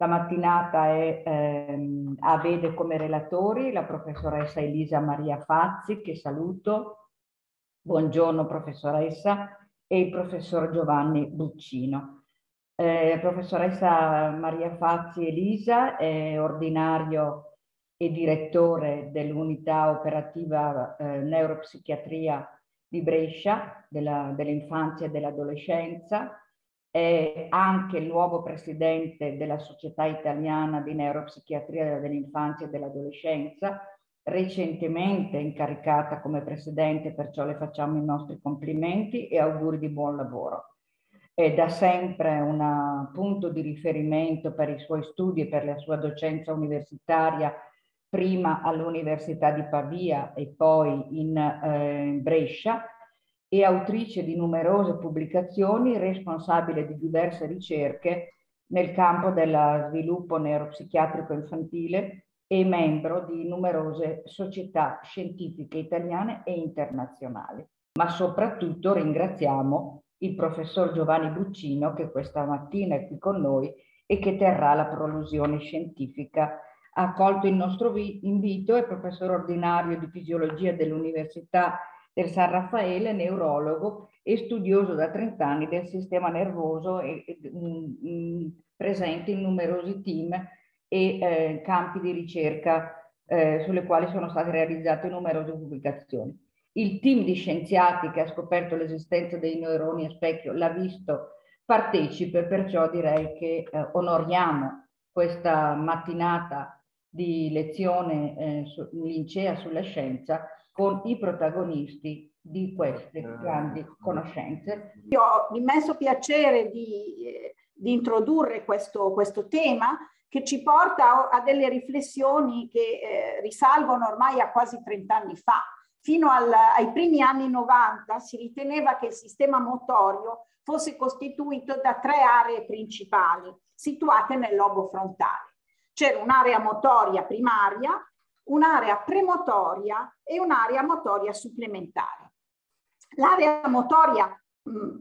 La mattinata è, ehm, a come relatori la professoressa Elisa Maria Fazzi, che saluto. Buongiorno professoressa e il professor Giovanni Buccino. Eh, professoressa Maria Fazzi Elisa è ordinario e direttore dell'unità operativa eh, neuropsichiatria di Brescia, dell'infanzia dell e dell'adolescenza, è anche il nuovo presidente della Società Italiana di Neuropsichiatria dell'Infanzia e dell'Adolescenza, recentemente incaricata come presidente, perciò le facciamo i nostri complimenti e auguri di buon lavoro. È da sempre un punto di riferimento per i suoi studi e per la sua docenza universitaria, prima all'Università di Pavia e poi in eh, Brescia, e autrice di numerose pubblicazioni, responsabile di diverse ricerche nel campo dello sviluppo neuropsichiatrico infantile e membro di numerose società scientifiche italiane e internazionali. Ma soprattutto ringraziamo il professor Giovanni Buccino che questa mattina è qui con noi e che terrà la prolusione scientifica. Ha accolto il nostro invito, è professore ordinario di fisiologia dell'Università del San Raffaele, neurologo e studioso da 30 anni del sistema nervoso e, e mh, mm, mm, presente in numerosi team e eh, campi di ricerca eh, sulle quali sono state realizzate numerose pubblicazioni. Il team di scienziati che ha scoperto l'esistenza dei neuroni a specchio l'ha visto partecipe, perciò direi che eh, onoriamo questa mattinata di lezione eh, su, in lincea sulla scienza con i protagonisti di queste eh, grandi conoscenze. Io ho l'immenso piacere di, eh, di introdurre questo, questo, tema che ci porta a delle riflessioni che eh, risalgono ormai a quasi 30 anni fa. Fino al, ai primi anni 90 si riteneva che il sistema motorio fosse costituito da tre aree principali situate nel lobo frontale. C'era un'area motoria primaria un'area premotoria e un'area motoria supplementare. L'area motoria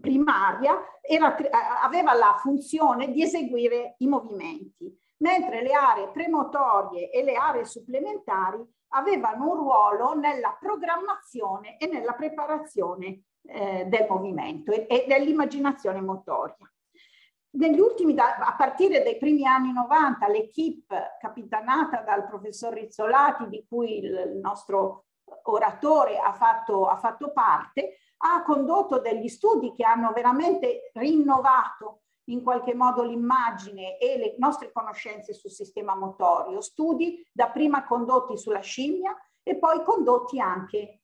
primaria era, eh, aveva la funzione di eseguire i movimenti, mentre le aree premotorie e le aree supplementari avevano un ruolo nella programmazione e nella preparazione eh, del movimento e, e dell'immaginazione motoria negli ultimi, a partire dai primi anni 90, l'equipe capitanata dal professor Rizzolati, di cui il nostro oratore ha fatto, ha fatto parte, ha condotto degli studi che hanno veramente rinnovato in qualche modo l'immagine e le nostre conoscenze sul sistema motorio, studi dapprima condotti sulla scimmia e poi condotti anche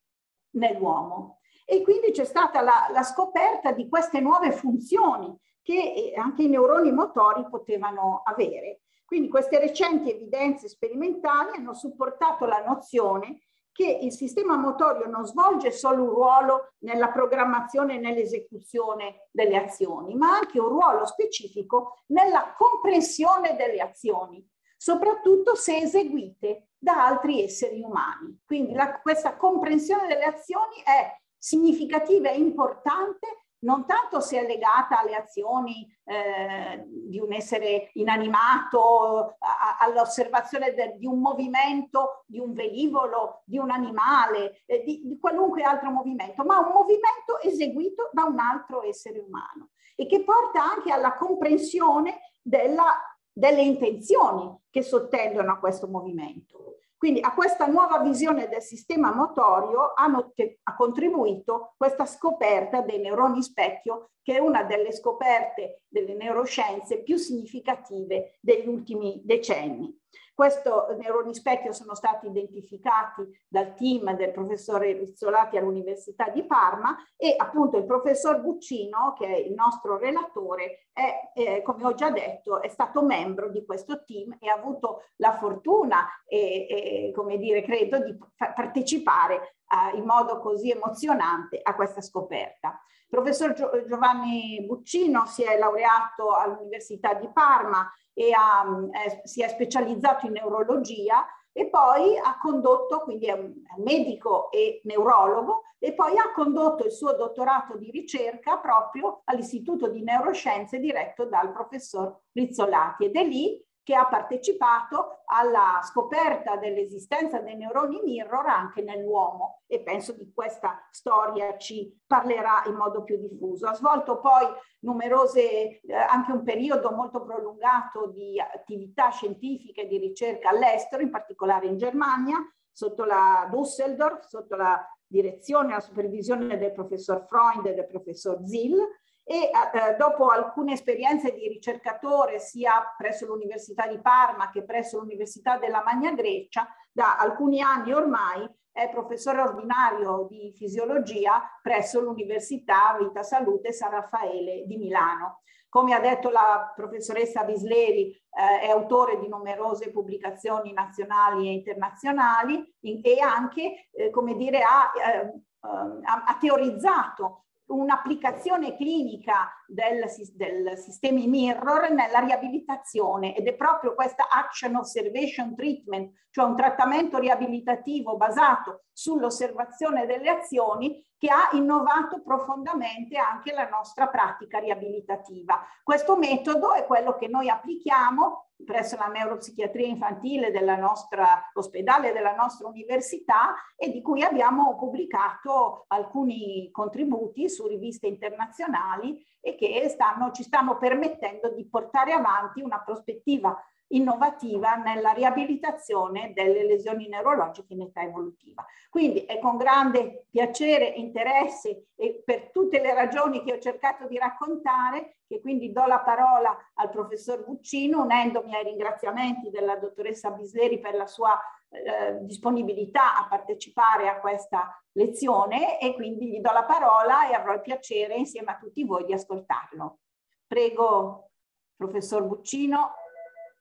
nell'uomo. E quindi c'è stata la, la scoperta di queste nuove funzioni che eh, anche i neuroni motori potevano avere. Quindi queste recenti evidenze sperimentali hanno supportato la nozione che il sistema motorio non svolge solo un ruolo nella programmazione e nell'esecuzione delle azioni, ma anche un ruolo specifico nella comprensione delle azioni, soprattutto se eseguite da altri esseri umani. Quindi la, questa comprensione delle azioni è significativa e importante non tanto se è legata alle azioni eh, di un essere inanimato, all'osservazione di un movimento, di un velivolo, di un animale, eh, di, di qualunque altro movimento, ma un movimento eseguito da un altro essere umano e che porta anche alla comprensione della, delle intenzioni che sottendono a questo movimento. Quindi a questa nuova visione del sistema motorio ha contribuito questa scoperta dei neuroni specchio, che è una delle scoperte delle neuroscienze più significative degli ultimi decenni. Questo neuroni specchio sono stati identificati dal team del professore Rizzolati all'Università di Parma e appunto il professor Guccino, che è il nostro relatore, è, eh, come ho già detto, è stato membro di questo team e ha avuto la fortuna e, e come dire, credo, di partecipare eh, in modo così emozionante a questa scoperta. Il professor Giovanni Buccino si è laureato all'Università di Parma e ha, eh, si è specializzato in neurologia e poi ha condotto, quindi è un medico e neurologo, e poi ha condotto il suo dottorato di ricerca proprio all'Istituto di Neuroscienze diretto dal professor Rizzolati ed è lì che ha partecipato alla scoperta dell'esistenza dei neuroni mirror anche nell'uomo e penso di questa storia ci parlerà in modo più diffuso. Ha svolto poi numerose, eh, anche un periodo molto prolungato di attività scientifiche e di ricerca all'estero, in particolare in Germania, sotto la Düsseldorf, sotto la direzione e la supervisione del professor Freund e del professor Zill e eh, eh, dopo alcune esperienze di ricercatore sia presso l'Università di Parma che presso l'Università della Magna Grecia, da alcuni anni ormai è professore ordinario di fisiologia presso l'Università Vita Salute San Raffaele di Milano. Come ha detto la professoressa Bisleri, eh, è autore di numerose pubblicazioni nazionali e internazionali in, e anche, eh, come dire, ha, eh, ehm, ha, ha teorizzato un'applicazione clinica del, del sistema mirror nella riabilitazione ed è proprio questa action observation treatment, cioè un trattamento riabilitativo basato sull'osservazione delle azioni che ha innovato profondamente anche la nostra pratica riabilitativa. Questo metodo è quello che noi applichiamo presso la neuropsichiatria infantile della nostra ospedale, della nostra università e di cui abbiamo pubblicato alcuni contributi su riviste internazionali e che stanno, ci stanno permettendo di portare avanti una prospettiva innovativa nella riabilitazione delle lesioni neurologiche in età evolutiva. Quindi è con grande piacere, interesse e per tutte le ragioni che ho cercato di raccontare che quindi do la parola al professor Guccino unendomi ai ringraziamenti della dottoressa Bisleri per la sua eh, disponibilità a partecipare a questa lezione e quindi gli do la parola e avrò il piacere insieme a tutti voi di ascoltarlo. Prego, professor Guccino,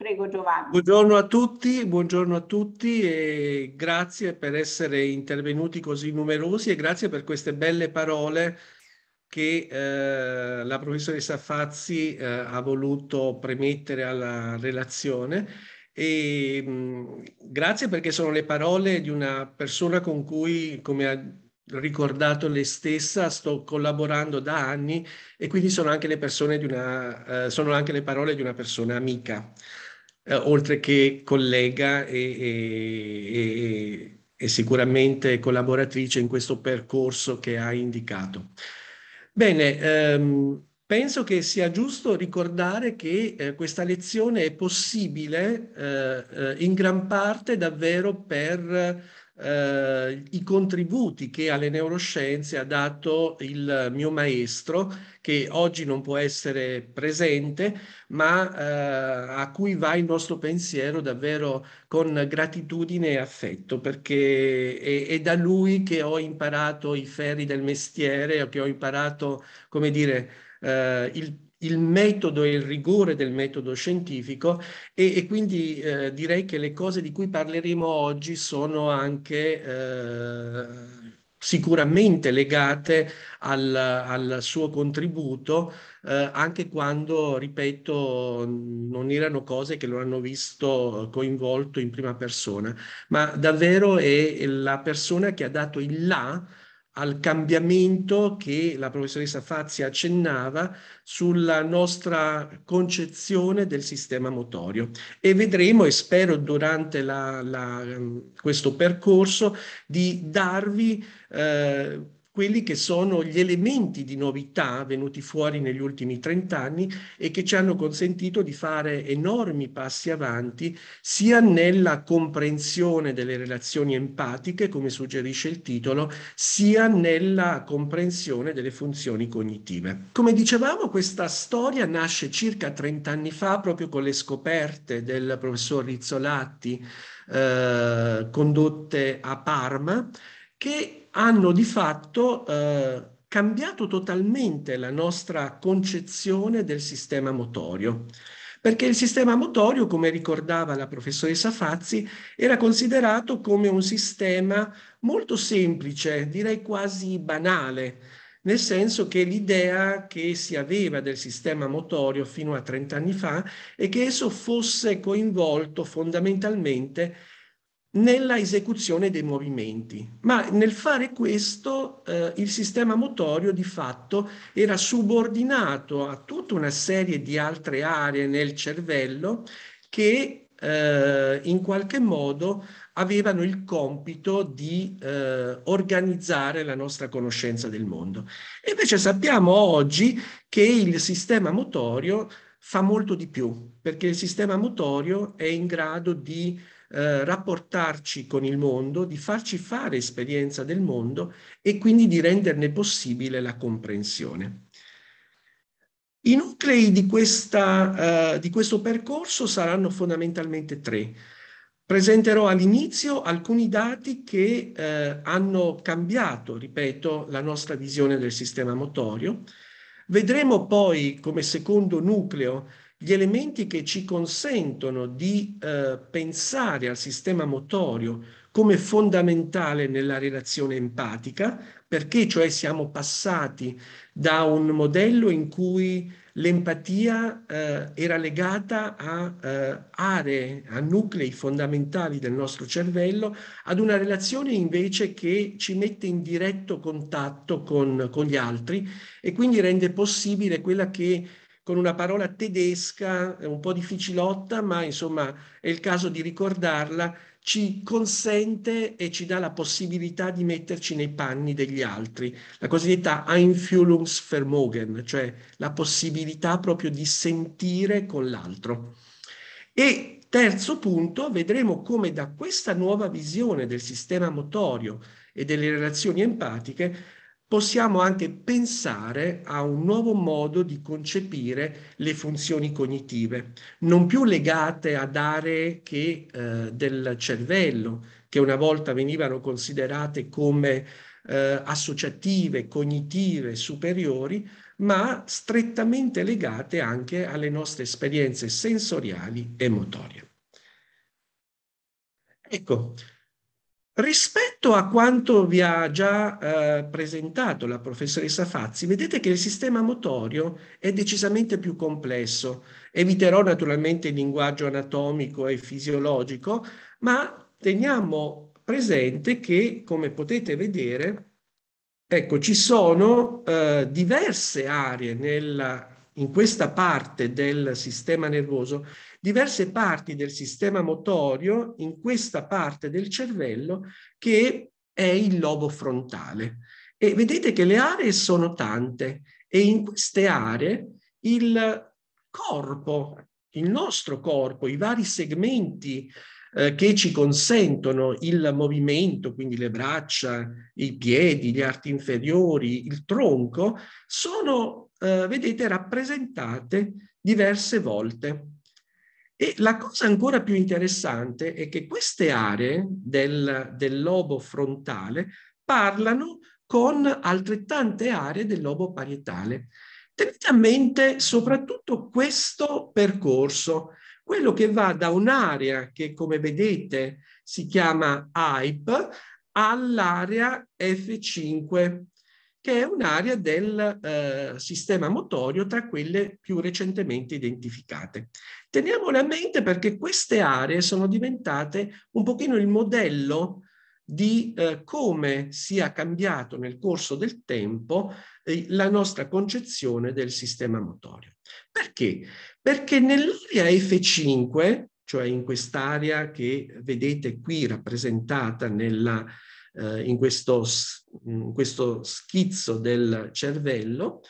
Prego Giovanni. Buongiorno a tutti, buongiorno a tutti e grazie per essere intervenuti così numerosi e grazie per queste belle parole che eh, la professoressa Fazzi eh, ha voluto premettere alla relazione e mh, mm, grazie perché sono le parole di una persona con cui, come ha ricordato lei stessa, sto collaborando da anni e quindi sono anche le, persone di una, eh, sono anche le parole di una persona amica eh, oltre che collega e, e, e, e, sicuramente collaboratrice in questo percorso che hai indicato. Bene, ehm, penso che sia giusto ricordare che eh, questa lezione è possibile eh, eh in gran parte davvero per eh, i contributi che alle neuroscienze ha dato il mio maestro, che oggi non può essere presente, ma eh, a cui va il nostro pensiero davvero con gratitudine e affetto, perché è, è da lui che ho imparato i ferri del mestiere, che ho imparato, come dire, eh, il il metodo e il rigore del metodo scientifico e, e quindi eh, direi che le cose di cui parleremo oggi sono anche eh, sicuramente legate al, al suo contributo, eh, anche quando, ripeto, non erano cose che lo hanno visto coinvolto in prima persona, ma davvero è la persona che ha dato il là al cambiamento che la professoressa Fazzi accennava sulla nostra concezione del sistema motorio e vedremo e spero durante la, la, ehm, questo percorso di darvi eh, quelli che sono gli elementi di novità venuti fuori negli ultimi trent'anni e che ci hanno consentito di fare enormi passi avanti sia nella comprensione delle relazioni empatiche, come suggerisce il titolo, sia nella comprensione delle funzioni cognitive. Come dicevamo, questa storia nasce circa trent'anni fa proprio con le scoperte del professor Rizzolatti eh, condotte a Parma che hanno di fatto eh, cambiato totalmente la nostra concezione del sistema motorio. Perché il sistema motorio, come ricordava la professoressa Fazzi, era considerato come un sistema molto semplice, direi quasi banale, nel senso che l'idea che si aveva del sistema motorio fino a 30 anni fa è che esso fosse coinvolto fondamentalmente nella esecuzione dei movimenti, ma nel fare questo eh, il sistema motorio di fatto era subordinato a tutta una serie di altre aree nel cervello che eh, in qualche modo avevano il compito di eh, organizzare la nostra conoscenza del mondo. E invece sappiamo oggi che il sistema motorio fa molto di più, perché il sistema motorio è in grado di eh, rapportarci con il mondo, di farci fare esperienza del mondo e quindi di renderne possibile la comprensione. I nuclei di, questa, eh, di questo percorso saranno fondamentalmente tre. Presenterò all'inizio alcuni dati che eh, hanno cambiato, ripeto, la nostra visione del sistema motorio. Vedremo poi come secondo nucleo gli elementi che ci consentono di eh, pensare al sistema motorio come fondamentale nella relazione empatica, perché cioè siamo passati da un modello in cui l'empatia eh, era legata a eh, aree, a nuclei fondamentali del nostro cervello, ad una relazione invece che ci mette in diretto contatto con, con gli altri e quindi rende possibile quella che con una parola tedesca un po' difficilotta, ma insomma è il caso di ricordarla, ci consente e ci dà la possibilità di metterci nei panni degli altri, la cosiddetta Einfühlungsvermogen, cioè la possibilità proprio di sentire con l'altro. E terzo punto, vedremo come da questa nuova visione del sistema motorio e delle relazioni empatiche possiamo anche pensare a un nuovo modo di concepire le funzioni cognitive, non più legate ad aree che, eh, del cervello, che una volta venivano considerate come eh, associative, cognitive, superiori, ma strettamente legate anche alle nostre esperienze sensoriali e motorie. Ecco, Rispetto a quanto vi ha già eh, presentato la professoressa Fazzi, vedete che il sistema motorio è decisamente più complesso. Eviterò naturalmente il linguaggio anatomico e fisiologico, ma teniamo presente che, come potete vedere, ecco, ci sono eh, diverse aree nella, in questa parte del sistema nervoso diverse parti del sistema motorio in questa parte del cervello che è il lobo frontale. E vedete che le aree sono tante e in queste aree il corpo, il nostro corpo, i vari segmenti eh, che ci consentono il movimento, quindi le braccia, i piedi, gli arti inferiori, il tronco, sono, eh, vedete, rappresentate diverse volte. E la cosa ancora più interessante è che queste aree del, del lobo frontale parlano con altrettante aree del lobo parietale. Tenete a mente soprattutto questo percorso, quello che va da un'area che come vedete si chiama AIP all'area F5, che è un'area del eh, sistema motorio tra quelle più recentemente identificate. Teniamole a mente perché queste aree sono diventate un pochino il modello di eh, come sia cambiato nel corso del tempo eh, la nostra concezione del sistema motorio. Perché? Perché nell'area F5, cioè in quest'area che vedete qui rappresentata nella, eh, in, questo, in, questo, schizzo del cervello,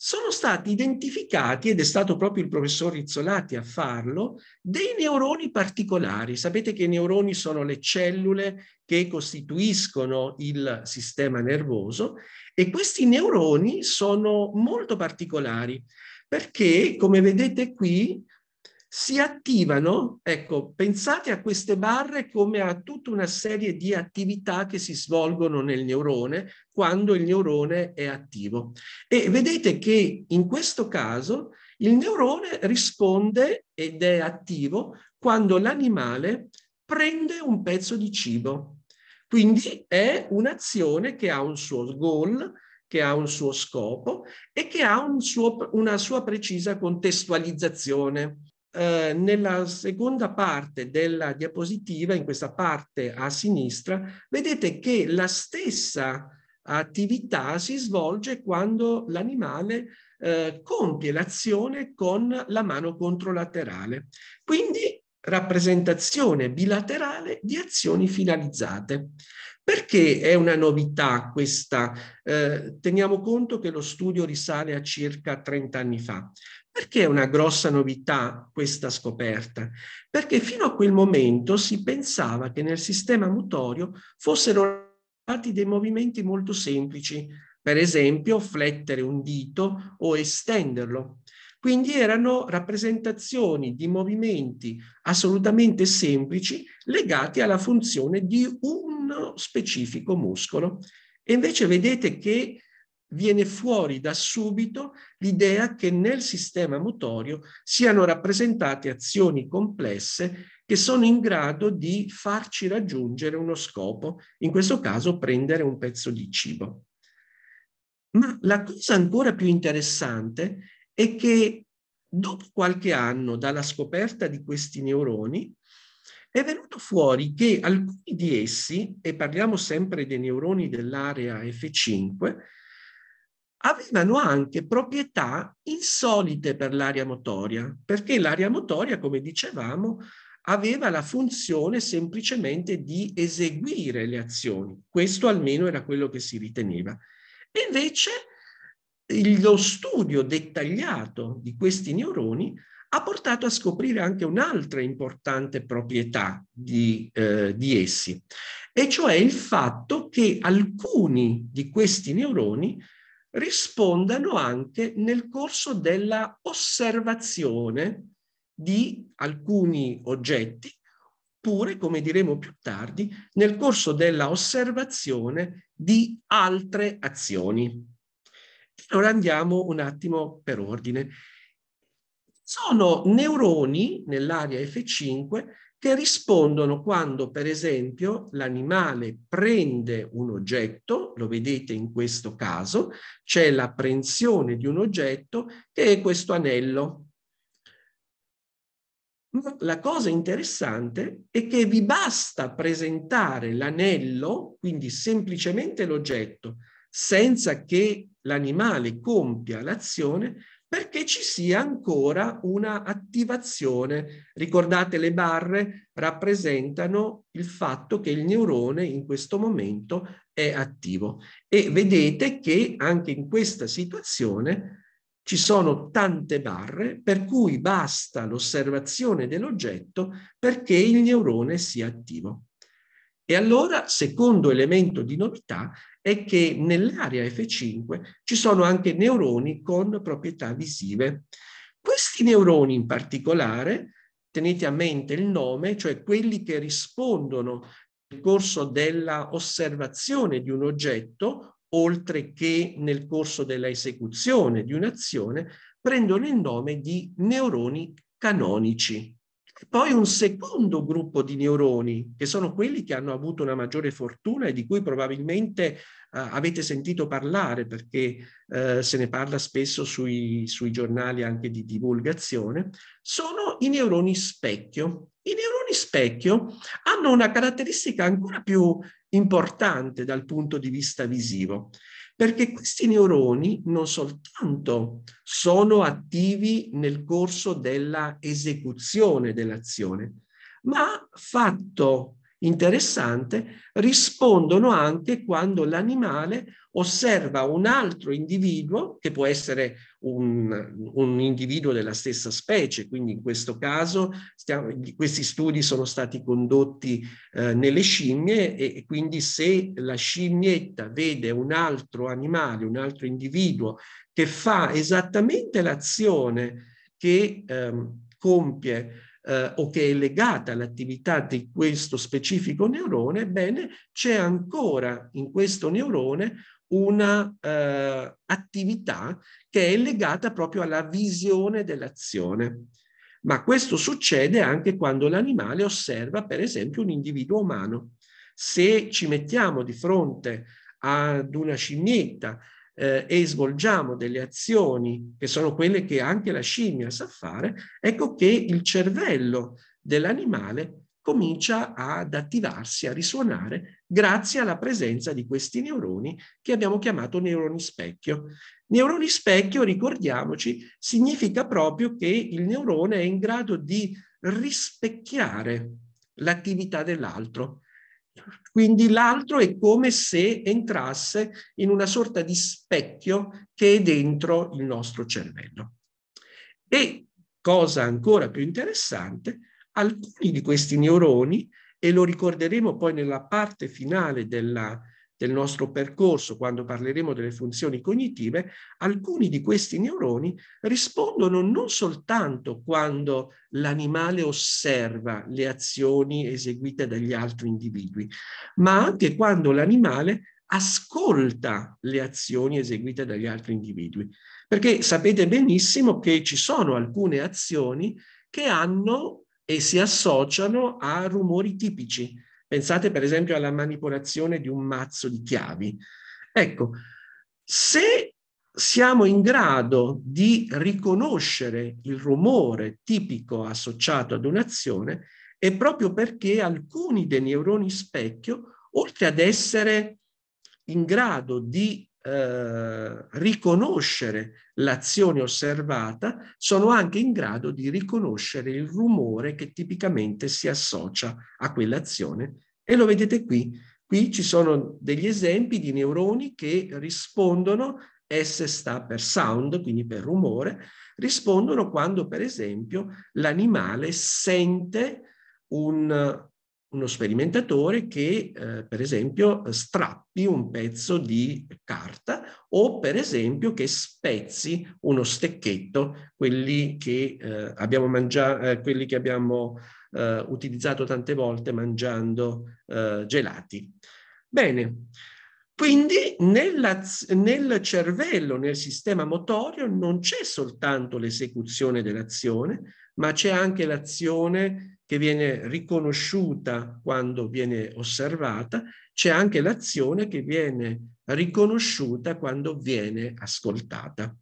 sono stati identificati, ed è stato proprio il professor Rizzolatti a farlo, dei neuroni particolari. Sapete che i neuroni sono le cellule che costituiscono il sistema nervoso e questi neuroni sono molto particolari perché, come vedete qui, si attivano, ecco, pensate a queste barre come a tutta una serie di attività che si svolgono nel neurone quando il neurone è attivo. E vedete che in questo caso il neurone risponde ed è attivo quando l'animale prende un pezzo di cibo. Quindi è un'azione che ha un suo goal, che ha un suo scopo e che ha un suo, una sua precisa contestualizzazione. Eh, nella seconda parte della diapositiva, in questa parte a sinistra, vedete che la stessa attività si svolge quando l'animale eh, compie l'azione con la mano controlaterale. Quindi rappresentazione bilaterale di azioni finalizzate. Perché è una novità questa? Eh, teniamo conto che lo studio risale a circa 30 anni fa. Perché è una grossa novità questa scoperta? Perché fino a quel momento si pensava che nel sistema motorio fossero fatti dei movimenti molto semplici, per esempio flettere un dito o estenderlo. Quindi erano rappresentazioni di movimenti assolutamente semplici legati alla funzione di uno specifico muscolo. E invece vedete che viene fuori da subito l'idea che nel sistema motorio siano rappresentate azioni complesse che sono in grado di farci raggiungere uno scopo, in questo caso prendere un pezzo di cibo. Ma la cosa ancora più interessante è che dopo qualche anno dalla scoperta di questi neuroni, è venuto fuori che alcuni di essi, e parliamo sempre dei neuroni dell'area F5, avevano anche proprietà insolite per l'aria motoria, perché l'aria motoria, come dicevamo, aveva la funzione semplicemente di eseguire le azioni. Questo almeno era quello che si riteneva. E invece lo studio dettagliato di questi neuroni ha portato a scoprire anche un'altra importante proprietà di, eh, di essi, e cioè il fatto che alcuni di questi neuroni rispondano anche nel corso della osservazione di alcuni oggetti, oppure, come diremo più tardi, nel corso della osservazione di altre azioni. Allora andiamo un attimo per ordine. Sono neuroni nell'area F5 che rispondono quando, per esempio, l'animale prende un oggetto, lo vedete in questo caso, c'è l'apprensione di un oggetto che è questo anello. la cosa interessante è che vi basta presentare l'anello, quindi semplicemente l'oggetto, senza che l'animale compia l'azione perché ci sia ancora una attivazione. Ricordate le barre rappresentano il fatto che il neurone in questo momento è attivo e vedete che anche in questa situazione ci sono tante barre per cui basta l'osservazione dell'oggetto perché il neurone sia attivo. E allora, secondo elemento di novità, è che nell'area F5 ci sono anche neuroni con proprietà visive. Questi neuroni in particolare, tenete a mente il nome, cioè quelli che rispondono nel corso dell'osservazione di un oggetto, oltre che nel corso dell'esecuzione di un'azione, prendono il nome di neuroni canonici. Poi un secondo gruppo di neuroni, che sono quelli che hanno avuto una maggiore fortuna e di cui probabilmente avete sentito parlare perché eh, se ne parla spesso sui, sui giornali anche di divulgazione, sono i neuroni specchio. I neuroni specchio hanno una caratteristica ancora più importante dal punto di vista visivo, perché questi neuroni non soltanto sono attivi nel corso della esecuzione dell'azione, ma fatto interessante, rispondono anche quando l'animale osserva un altro individuo, che può essere un, un individuo della stessa specie, quindi in questo caso stiamo, questi studi sono stati condotti eh, nelle scimmie e, e quindi se la scimmietta vede un altro animale, un altro individuo che fa esattamente l'azione che ehm, compie eh, o che è legata all'attività di questo specifico neurone, bene, c'è ancora in questo neurone un'attività eh, che è legata proprio alla visione dell'azione. Ma questo succede anche quando l'animale osserva, per esempio, un individuo umano. Se ci mettiamo di fronte ad una scimmietta eh, e svolgiamo delle azioni che sono quelle che anche la scimmia sa fare, ecco che il cervello dell'animale comincia ad attivarsi, a risuonare grazie alla presenza di questi neuroni che abbiamo chiamato neuroni specchio. Neuroni specchio, ricordiamoci, significa proprio che il neurone è in grado di rispecchiare l'attività dell'altro. Quindi l'altro è come se entrasse in una sorta di specchio che è dentro il nostro cervello. E cosa ancora più interessante, alcuni di questi neuroni, e lo ricorderemo poi nella parte finale della, del nostro percorso, quando parleremo delle funzioni cognitive, alcuni di questi neuroni rispondono non soltanto quando l'animale osserva le azioni eseguite dagli altri individui, ma anche quando l'animale ascolta le azioni eseguite dagli altri individui. Perché sapete benissimo che ci sono alcune azioni che hanno e si associano a rumori tipici Pensate per esempio alla manipolazione di un mazzo di chiavi. Ecco, se siamo in grado di riconoscere il rumore tipico associato ad un'azione, è proprio perché alcuni dei neuroni specchio, oltre ad essere in grado di eh, riconoscere l'azione osservata, sono anche in grado di riconoscere il rumore che tipicamente si associa a quell'azione. E lo vedete qui. Qui ci sono degli esempi di neuroni che rispondono, S sta per sound, quindi per rumore, rispondono quando per esempio l'animale sente un uno sperimentatore che eh, per esempio strappi un pezzo di carta o per esempio che spezzi uno stecchetto, quelli che eh, abbiamo, mangiato, eh, quelli che abbiamo eh, utilizzato tante volte mangiando eh, gelati. Bene, quindi nella, nel cervello, nel sistema motorio, non c'è soltanto l'esecuzione dell'azione, ma c'è anche l'azione che viene riconosciuta quando viene osservata, c'è anche l'azione che viene riconosciuta quando viene ascoltata.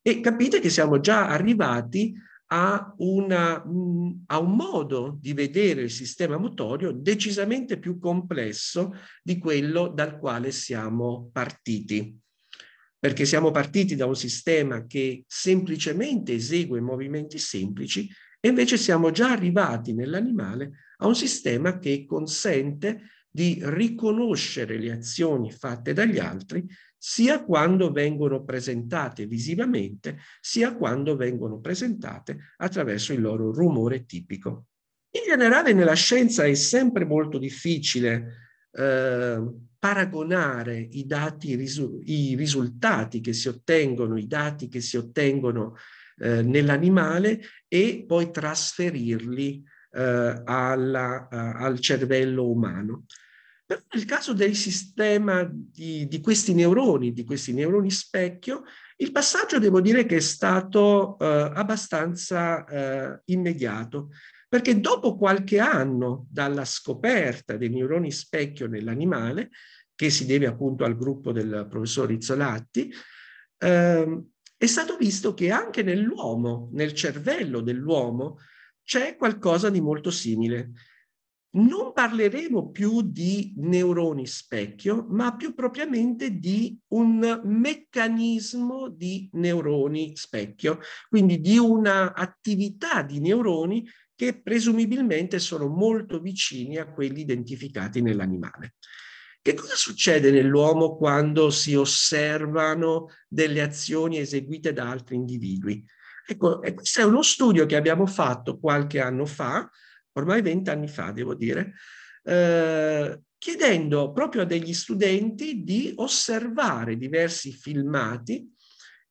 E capite che siamo già arrivati a, una, a, un modo di vedere il sistema motorio decisamente più complesso di quello dal quale siamo partiti. Perché siamo partiti da un sistema che semplicemente esegue movimenti semplici e invece siamo già arrivati nell'animale a un sistema che consente di riconoscere le azioni fatte dagli altri sia quando vengono presentate visivamente, sia quando vengono presentate attraverso il loro rumore tipico. In generale nella scienza è sempre molto difficile eh, paragonare i, dati, i risultati che si ottengono, i dati che si ottengono eh, nell'animale e poi trasferirli eh, alla, al cervello umano. Però nel caso del sistema di, di, questi neuroni, di questi neuroni specchio, il passaggio devo dire che è stato eh, abbastanza eh, immediato perché dopo qualche anno dalla scoperta dei neuroni specchio nell'animale, che si deve appunto al gruppo del professor Rizzolatti, ehm, è stato visto che anche nell'uomo, nel cervello dell'uomo, c'è qualcosa di molto simile. Non parleremo più di neuroni specchio, ma più propriamente di un meccanismo di neuroni specchio, quindi di un'attività di neuroni che presumibilmente sono molto vicini a quelli identificati nell'animale. Che cosa succede nell'uomo quando si osservano delle azioni eseguite da altri individui? Ecco, e questo è uno studio che abbiamo fatto qualche anno fa, ormai vent'anni fa devo dire, eh, chiedendo proprio a degli studenti di osservare diversi filmati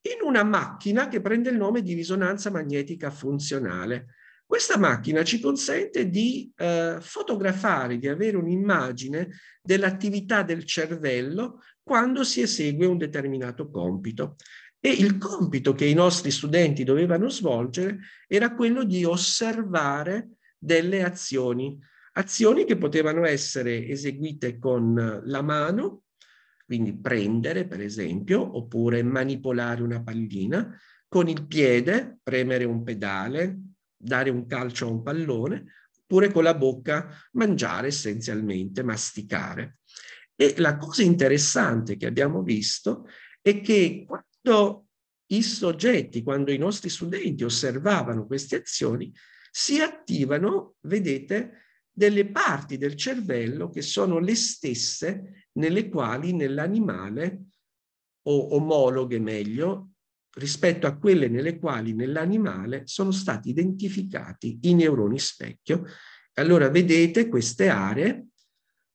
in una macchina che prende il nome di risonanza magnetica funzionale. Questa macchina ci consente di eh, fotografare, di avere un'immagine dell'attività del cervello quando si esegue un determinato compito. E il compito che i nostri studenti dovevano svolgere era quello di osservare delle azioni, azioni che potevano essere eseguite con la mano, quindi prendere per esempio, oppure manipolare una pallina, con il piede, premere un pedale, dare un calcio a un pallone, oppure con la bocca mangiare essenzialmente, masticare. E la cosa interessante che abbiamo visto è che quando i soggetti, quando i nostri studenti osservavano queste azioni, si attivano, vedete, delle parti del cervello che sono le stesse nelle quali nell'animale o omologhe meglio rispetto a quelle nelle quali nell'animale sono stati identificati i neuroni specchio. Allora vedete queste aree,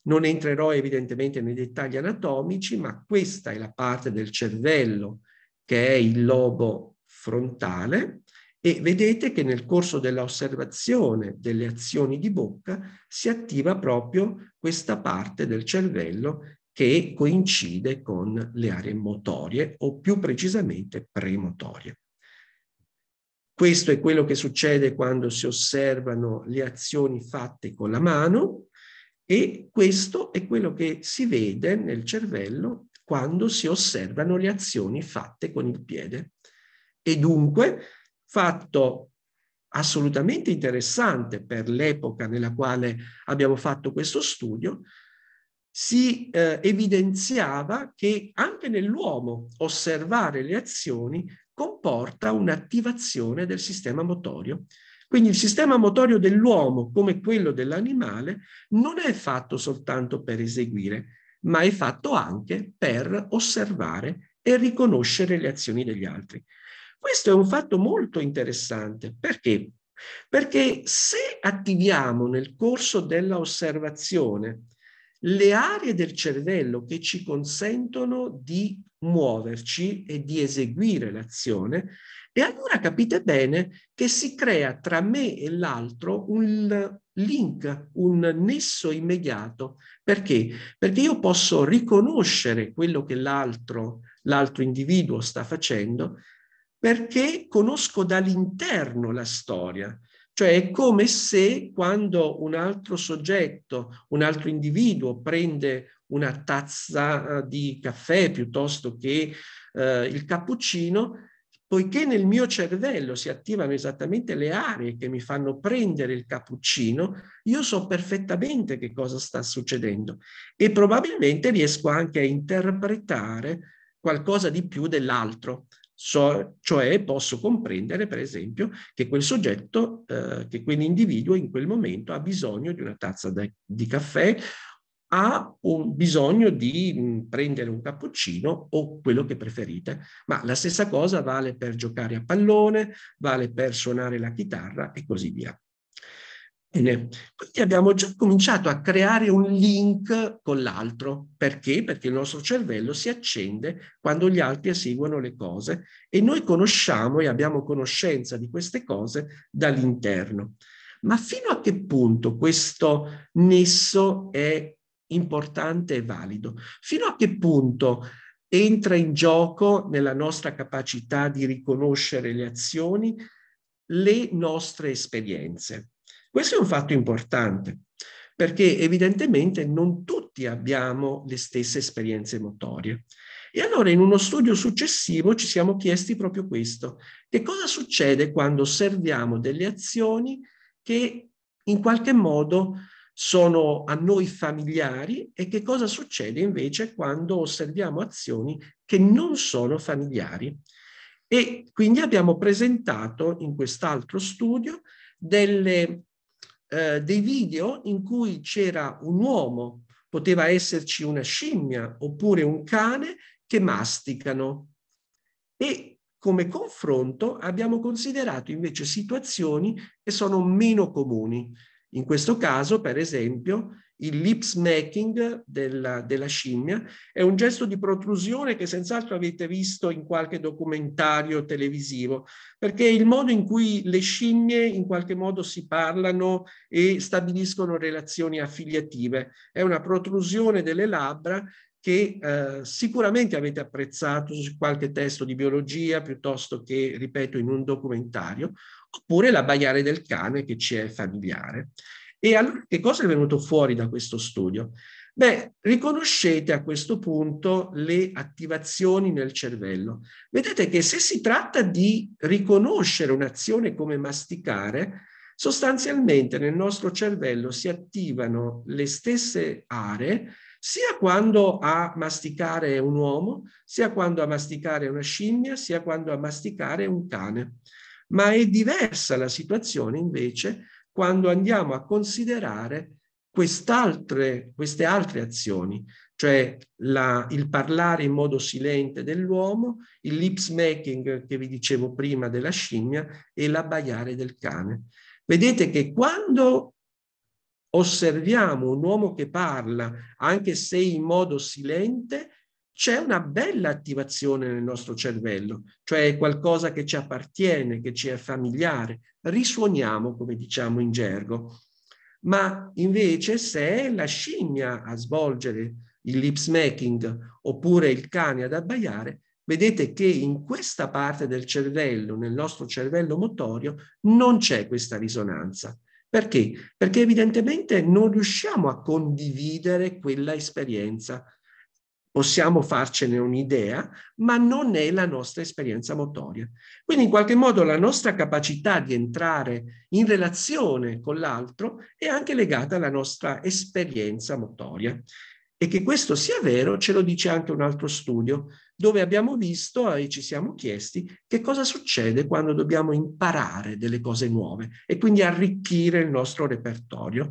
non entrerò evidentemente nei dettagli anatomici, ma questa è la parte del cervello che è il lobo frontale e vedete che nel corso dell'osservazione delle azioni di bocca si attiva proprio questa parte del cervello che coincide con le aree motorie o più precisamente premotorie. Questo è quello che succede quando si osservano le azioni fatte con la mano e questo è quello che si vede nel cervello quando si osservano le azioni fatte con il piede. E dunque, fatto assolutamente interessante per l'epoca nella quale abbiamo fatto questo studio, si eh, evidenziava che anche nell'uomo osservare le azioni comporta un'attivazione del sistema motorio. Quindi il sistema motorio dell'uomo, come quello dell'animale, non è fatto soltanto per eseguire, ma è fatto anche per osservare e riconoscere le azioni degli altri. Questo è un fatto molto interessante perché? Perché se attiviamo nel corso dell'osservazione osservazione le aree del cervello che ci consentono di muoverci e di eseguire l'azione e allora capite bene che si crea tra me e l'altro un link, un nesso immediato. Perché? Perché io posso riconoscere quello che l'altro, l'altro individuo sta facendo perché conosco dall'interno la storia, cioè è come se quando un altro soggetto, un altro individuo prende una tazza eh, di caffè piuttosto che eh, il cappuccino, poiché nel mio cervello si attivano esattamente le aree che mi fanno prendere il cappuccino, io so perfettamente che cosa sta succedendo e probabilmente riesco anche a interpretare qualcosa di più dell'altro. So, cioè posso comprendere, per esempio, che quel soggetto, eh, che quell'individuo in quel momento ha bisogno di una tazza de, di caffè, ha bisogno di mh, mm, prendere un cappuccino o quello che preferite. Ma la stessa cosa vale per giocare a pallone, vale per suonare la chitarra e così via. Bene, quindi abbiamo già cominciato a creare un link con l'altro. Perché? Perché il nostro cervello si accende quando gli altri eseguono le cose e noi conosciamo e abbiamo conoscenza di queste cose dall'interno. Ma fino a che punto questo nesso è importante e valido? Fino a che punto entra in gioco nella nostra capacità di riconoscere le azioni le nostre esperienze? Questo è un fatto importante perché evidentemente non tutti abbiamo le stesse esperienze motorie. E allora in uno studio successivo ci siamo chiesti proprio questo, che cosa succede quando osserviamo delle azioni che in qualche modo sono a noi familiari e che cosa succede invece quando osserviamo azioni che non sono familiari. E quindi abbiamo presentato in quest'altro studio delle eh, dei video in cui c'era un uomo, poteva esserci una scimmia oppure un cane che masticano. E come confronto abbiamo considerato invece situazioni che sono meno comuni. In questo caso, per esempio, il lips making della, della scimmia è un gesto di protrusione che senz'altro avete visto in qualche documentario televisivo, perché è il modo in cui le scimmie in qualche modo si parlano e stabiliscono relazioni affiliative. È una protrusione delle labbra che eh, sicuramente avete apprezzato su qualche testo di biologia piuttosto che, ripeto, in un documentario, oppure la bagliare del cane che ci è familiare. E allora che cosa è venuto fuori da questo studio? Beh, riconoscete a questo punto le attivazioni nel cervello. Vedete che se si tratta di riconoscere un'azione come masticare, sostanzialmente nel nostro cervello si attivano le stesse aree sia quando a masticare un uomo, sia quando a masticare una scimmia, sia quando a masticare un cane. Ma è diversa la situazione invece quando andiamo a considerare quest'altre, queste altre azioni, cioè la, il parlare in modo silente dell'uomo, il lips making che vi dicevo prima della scimmia e l'abbaiare del cane. Vedete che quando osserviamo un uomo che parla, anche se in modo silente, c'è una bella attivazione nel nostro cervello, cioè qualcosa che ci appartiene, che ci è familiare, risuoniamo come diciamo in gergo. Ma invece se è la scimmia a svolgere il lips making oppure il cane ad abbaiare, vedete che in questa parte del cervello, nel nostro cervello motorio, non c'è questa risonanza. Perché? Perché evidentemente non riusciamo a condividere quella esperienza possiamo farcene un'idea, ma non è la nostra esperienza motoria. Quindi in qualche modo la nostra capacità di entrare in relazione con l'altro è anche legata alla nostra esperienza motoria. E che questo sia vero ce lo dice anche un altro studio, dove abbiamo visto e ci siamo chiesti che cosa succede quando dobbiamo imparare delle cose nuove e quindi arricchire il nostro repertorio.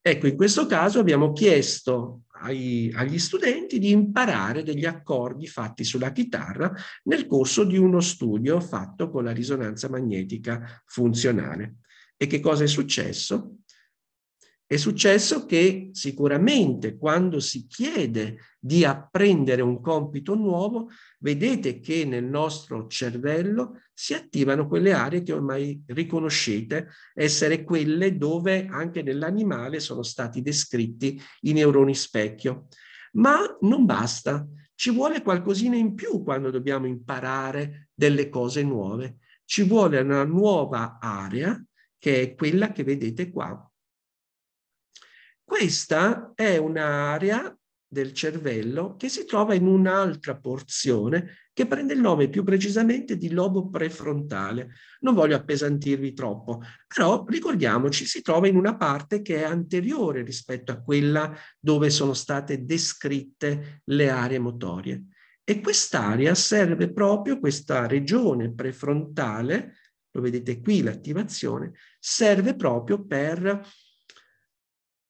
Ecco, in questo caso abbiamo chiesto ai, agli studenti di imparare degli accordi fatti sulla chitarra nel corso di uno studio fatto con la risonanza magnetica funzionale. E che cosa è successo? È successo che sicuramente quando si chiede di apprendere un compito nuovo, vedete che nel nostro cervello si attivano quelle aree che ormai riconoscete essere quelle dove anche nell'animale sono stati descritti i neuroni specchio. Ma non basta, ci vuole qualcosina in più quando dobbiamo imparare delle cose nuove. Ci vuole una nuova area che è quella che vedete qua questa è un'area del cervello che si trova in un'altra porzione che prende il nome più precisamente di lobo prefrontale. Non voglio appesantirvi troppo, però ricordiamoci si trova in una parte che è anteriore rispetto a quella dove sono state descritte le aree motorie. E quest'area serve proprio, questa regione prefrontale, lo vedete qui l'attivazione, serve proprio per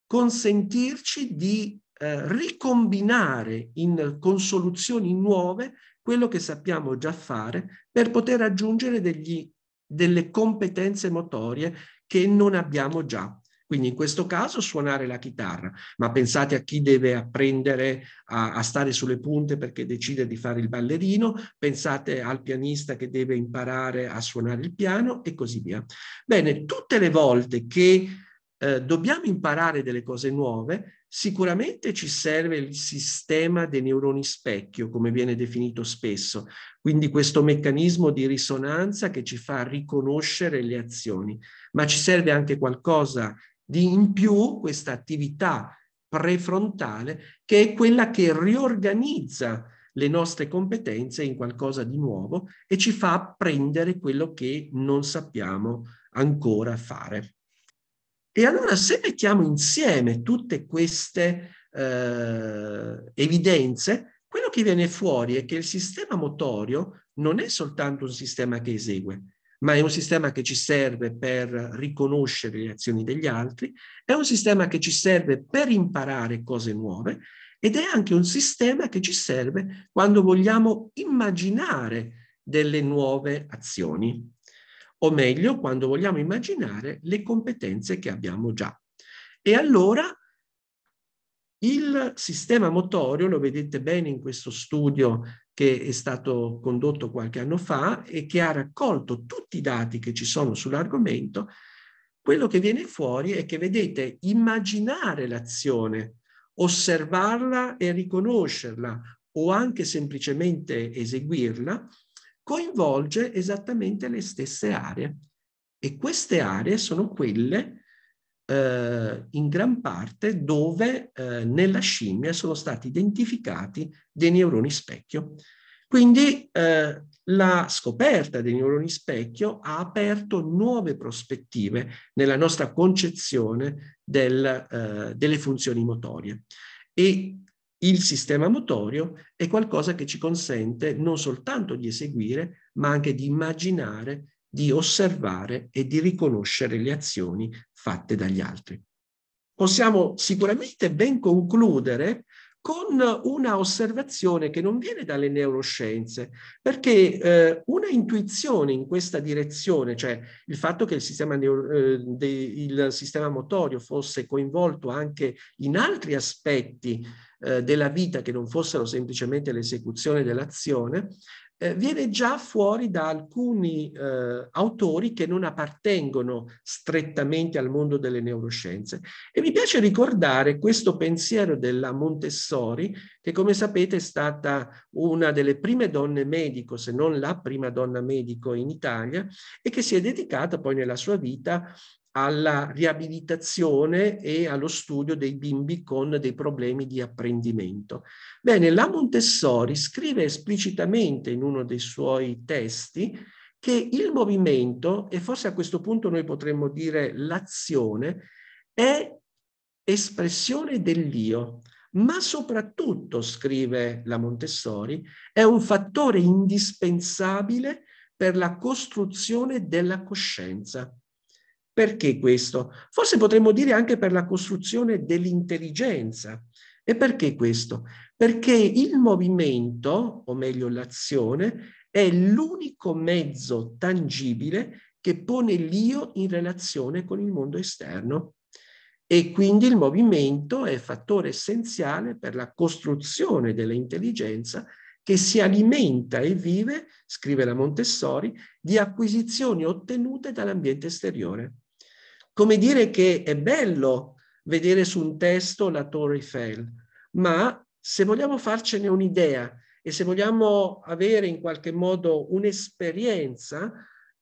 consentirci di eh, ricombinare in, con soluzioni nuove quello che sappiamo già fare per poter aggiungere degli, delle competenze motorie che non abbiamo già. Quindi in questo caso suonare la chitarra, ma pensate a chi deve apprendere a, a, stare sulle punte perché decide di fare il ballerino, pensate al pianista che deve imparare a suonare il piano e così via. Bene, tutte le volte che eh, dobbiamo imparare delle cose nuove, sicuramente ci serve il sistema dei neuroni specchio, come viene definito spesso, quindi questo meccanismo di risonanza che ci fa riconoscere le azioni, ma ci serve anche qualcosa di in più, questa attività prefrontale, che è quella che riorganizza le nostre competenze in qualcosa di nuovo e ci fa apprendere quello che non sappiamo ancora fare. E allora se mettiamo insieme tutte queste eh, evidenze, quello che viene fuori è che il sistema motorio non è soltanto un sistema che esegue, ma è un sistema che ci serve per riconoscere le azioni degli altri, è un sistema che ci serve per imparare cose nuove ed è anche un sistema che ci serve quando vogliamo immaginare delle nuove azioni o meglio quando vogliamo immaginare le competenze che abbiamo già. E allora il sistema motorio, lo vedete bene in questo studio che è stato condotto qualche anno fa e che ha raccolto tutti i dati che ci sono sull'argomento, quello che viene fuori è che vedete immaginare l'azione, osservarla e riconoscerla o anche semplicemente eseguirla coinvolge esattamente le stesse aree. E queste aree sono quelle eh, in gran parte dove eh, nella scimmia sono stati identificati dei neuroni specchio. Quindi eh, la scoperta dei neuroni specchio ha aperto nuove prospettive nella nostra concezione del, eh, delle funzioni motorie. E il sistema motorio è qualcosa che ci consente non soltanto di eseguire, ma anche di immaginare, di osservare e di riconoscere le azioni fatte dagli altri. Possiamo sicuramente ben concludere con una osservazione che non viene dalle neuroscienze, perché eh, una intuizione in questa direzione, cioè il fatto che il sistema, neuro, eh, de, il sistema motorio fosse coinvolto anche in altri aspetti eh, della vita che non fossero semplicemente l'esecuzione dell'azione, eh, viene già fuori da alcuni eh, autori che non appartengono strettamente al mondo delle neuroscienze. E mi piace ricordare questo pensiero della Montessori, che come sapete è stata una delle prime donne medico, se non la prima donna medico in Italia, e che si è dedicata poi nella sua vita alla riabilitazione e allo studio dei bimbi con dei problemi di apprendimento. Bene, la Montessori scrive esplicitamente in uno dei suoi testi che il movimento, e forse a questo punto noi potremmo dire l'azione, è espressione dell'io, ma soprattutto, scrive la Montessori, è un fattore indispensabile per la costruzione della coscienza. Perché questo? Forse potremmo dire anche per la costruzione dell'intelligenza. E perché questo? Perché il movimento, o meglio l'azione, è l'unico mezzo tangibile che pone l'io in relazione con il mondo esterno. E quindi il movimento è fattore essenziale per la costruzione dell'intelligenza che si alimenta e vive, scrive la Montessori, di acquisizioni ottenute dall'ambiente esteriore. Come dire che è bello vedere su un testo la Torre Eiffel, ma se vogliamo farcene un'idea e se vogliamo avere in qualche modo un'esperienza,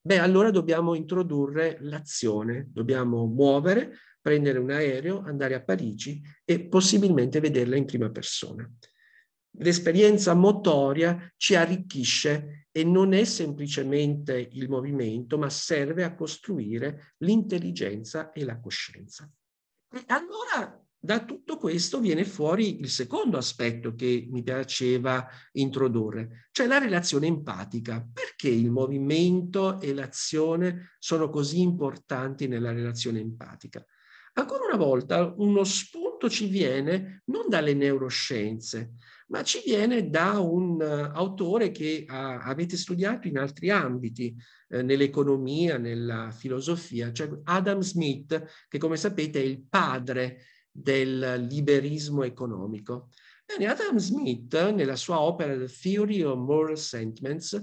beh, allora dobbiamo introdurre l'azione, dobbiamo muovere, prendere un aereo, andare a Parigi e possibilmente vederla in prima persona l'esperienza motoria ci arricchisce e non è semplicemente il movimento, ma serve a costruire l'intelligenza e la coscienza. E allora da tutto questo viene fuori il secondo aspetto che mi piaceva introdurre, cioè la relazione empatica. Perché il movimento e l'azione sono così importanti nella relazione empatica? Ancora una volta uno spunto ci viene non dalle neuroscienze, ma ci viene da un eh, autore che ha, avete studiato in altri ambiti, eh, nell'economia, nella filosofia, cioè Adam Smith, che come sapete è il padre del liberismo economico. Bene, Adam Smith, nella sua opera The Theory of Moral Sentiments,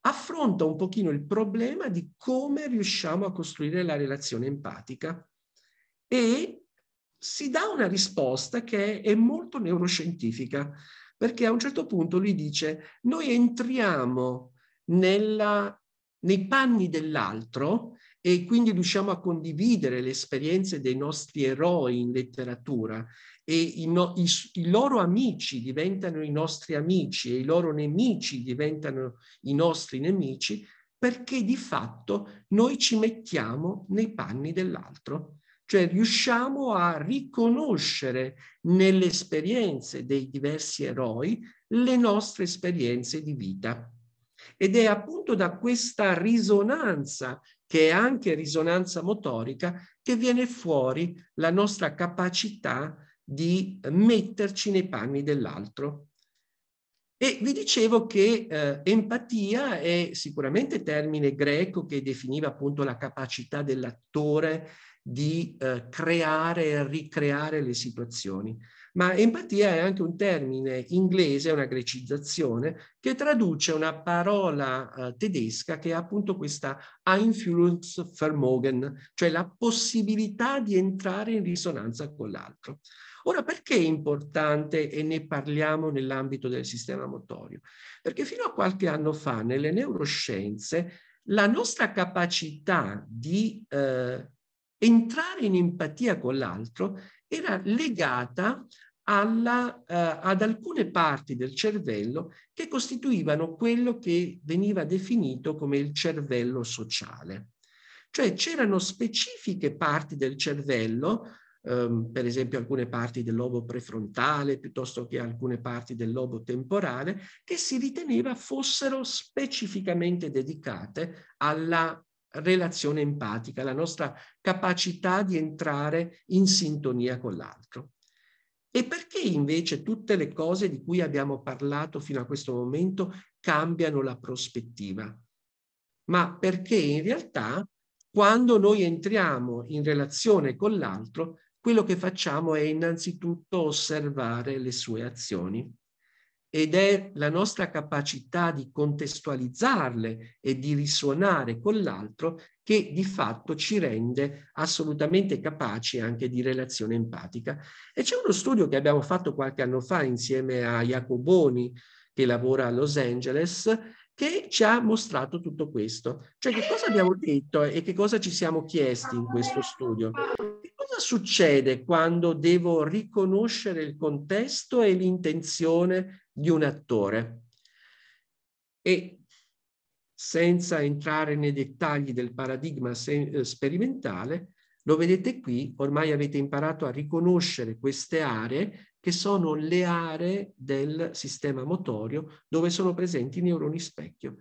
affronta un pochino il problema di come riusciamo a costruire la relazione empatica e si dà una risposta che è molto neuroscientifica, perché a un certo punto lui dice noi entriamo nella, nei panni dell'altro e quindi riusciamo a condividere le esperienze dei nostri eroi in letteratura e i, no, i, i, loro amici diventano i nostri amici e i loro nemici diventano i nostri nemici perché di fatto noi ci mettiamo nei panni dell'altro. Cioè riusciamo a riconoscere nelle esperienze dei diversi eroi le nostre esperienze di vita. Ed è appunto da questa risonanza, che è anche risonanza motorica, che viene fuori la nostra capacità di metterci nei panni dell'altro. E vi dicevo che eh, empatia è sicuramente termine greco che definiva appunto la capacità dell'attore di eh, creare e ricreare le situazioni. Ma empatia è anche un termine inglese, una grecizzazione, che traduce una parola eh, tedesca che è appunto questa Einfühlungsvermogen, cioè la possibilità di entrare in risonanza con l'altro. Ora, perché è importante e ne parliamo nell'ambito del sistema motorio? Perché fino a qualche anno fa nelle neuroscienze la nostra capacità di eh, entrare in empatia con l'altro era legata alla, eh, ad alcune parti del cervello che costituivano quello che veniva definito come il cervello sociale. Cioè c'erano specifiche parti del cervello, ehm, per esempio alcune parti del lobo prefrontale piuttosto che alcune parti del lobo temporale, che si riteneva fossero specificamente dedicate alla relazione empatica, la nostra capacità di entrare in sintonia con l'altro. E perché invece tutte le cose di cui abbiamo parlato fino a questo momento cambiano la prospettiva? Ma perché in realtà quando noi entriamo in relazione con l'altro, quello che facciamo è innanzitutto osservare le sue azioni ed è la nostra capacità di contestualizzarle e di risuonare con l'altro che di fatto ci rende assolutamente capaci anche di relazione empatica. E c'è uno studio che abbiamo fatto qualche anno fa insieme a Jacoboni, che lavora a Los Angeles, che ci ha mostrato tutto questo. Cioè che cosa abbiamo detto e che cosa ci siamo chiesti in questo studio? Che cosa succede quando devo riconoscere il contesto e l'intenzione di un attore. E senza entrare nei dettagli del paradigma eh, sperimentale, lo vedete qui, ormai avete imparato a riconoscere queste aree che sono le aree del sistema motorio dove sono presenti i neuroni specchio.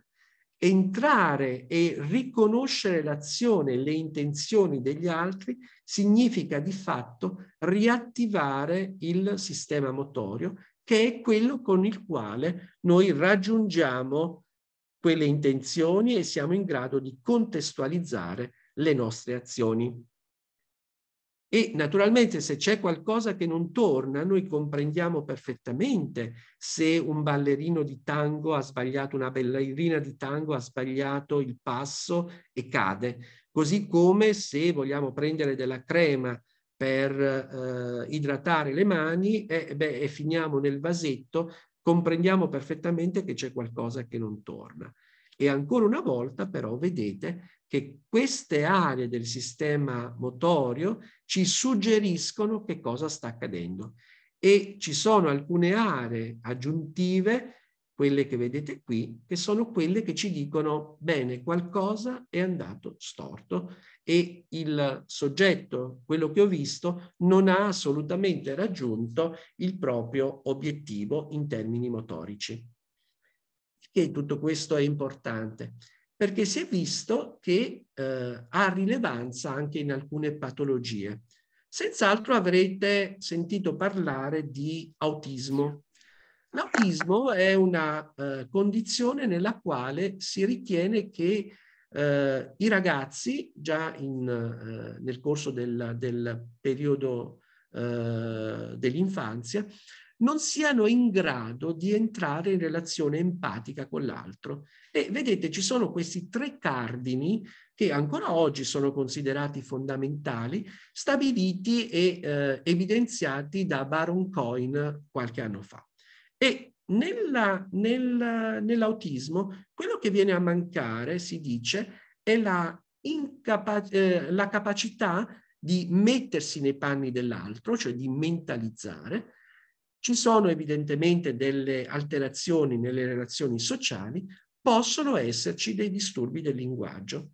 Entrare e riconoscere l'azione e le intenzioni degli altri significa di fatto riattivare il sistema motorio che è quello con il quale noi raggiungiamo quelle intenzioni e siamo in grado di contestualizzare le nostre azioni. E naturalmente se c'è qualcosa che non torna, noi comprendiamo perfettamente se un ballerino di tango ha sbagliato, una ballerina di tango ha sbagliato il passo e cade. Così come se vogliamo prendere della crema per eh, idratare le mani e, beh, e finiamo nel vasetto, comprendiamo perfettamente che c'è qualcosa che non torna. E ancora una volta però vedete che queste aree del sistema motorio ci suggeriscono che cosa sta accadendo e ci sono alcune aree aggiuntive, quelle che vedete qui, che sono quelle che ci dicono bene qualcosa è andato storto e il soggetto, quello che ho visto, non ha assolutamente raggiunto il proprio obiettivo in termini motorici. Perché tutto questo è importante? Perché si è visto che eh, ha rilevanza anche in alcune patologie. Senz'altro avrete sentito parlare di autismo. L'autismo è una eh, condizione nella quale si ritiene che eh, I ragazzi già in, eh, nel corso del, del periodo eh, dell'infanzia non siano in grado di entrare in relazione empatica con l'altro. E vedete, ci sono questi tre cardini che ancora oggi sono considerati fondamentali, stabiliti e eh, evidenziati da Baron Coin qualche anno fa. E nella, nel, nell'autismo quello che viene a mancare, si dice, è la, incapac- eh, la capacità di mettersi nei panni dell'altro, cioè di mentalizzare. Ci sono evidentemente delle alterazioni nelle relazioni sociali, possono esserci dei disturbi del linguaggio.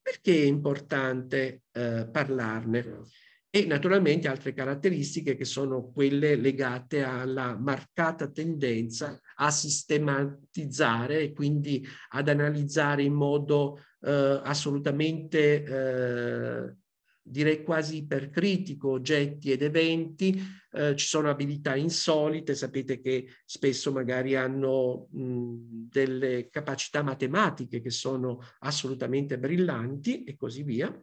Perché è importante eh, parlarne? e naturalmente altre caratteristiche che sono quelle legate alla marcata tendenza a sistematizzare e quindi ad analizzare in modo eh, assolutamente eh, direi quasi ipercritico oggetti ed eventi, eh, ci sono abilità insolite, sapete che spesso magari hanno mh, delle capacità matematiche che sono assolutamente brillanti e così via.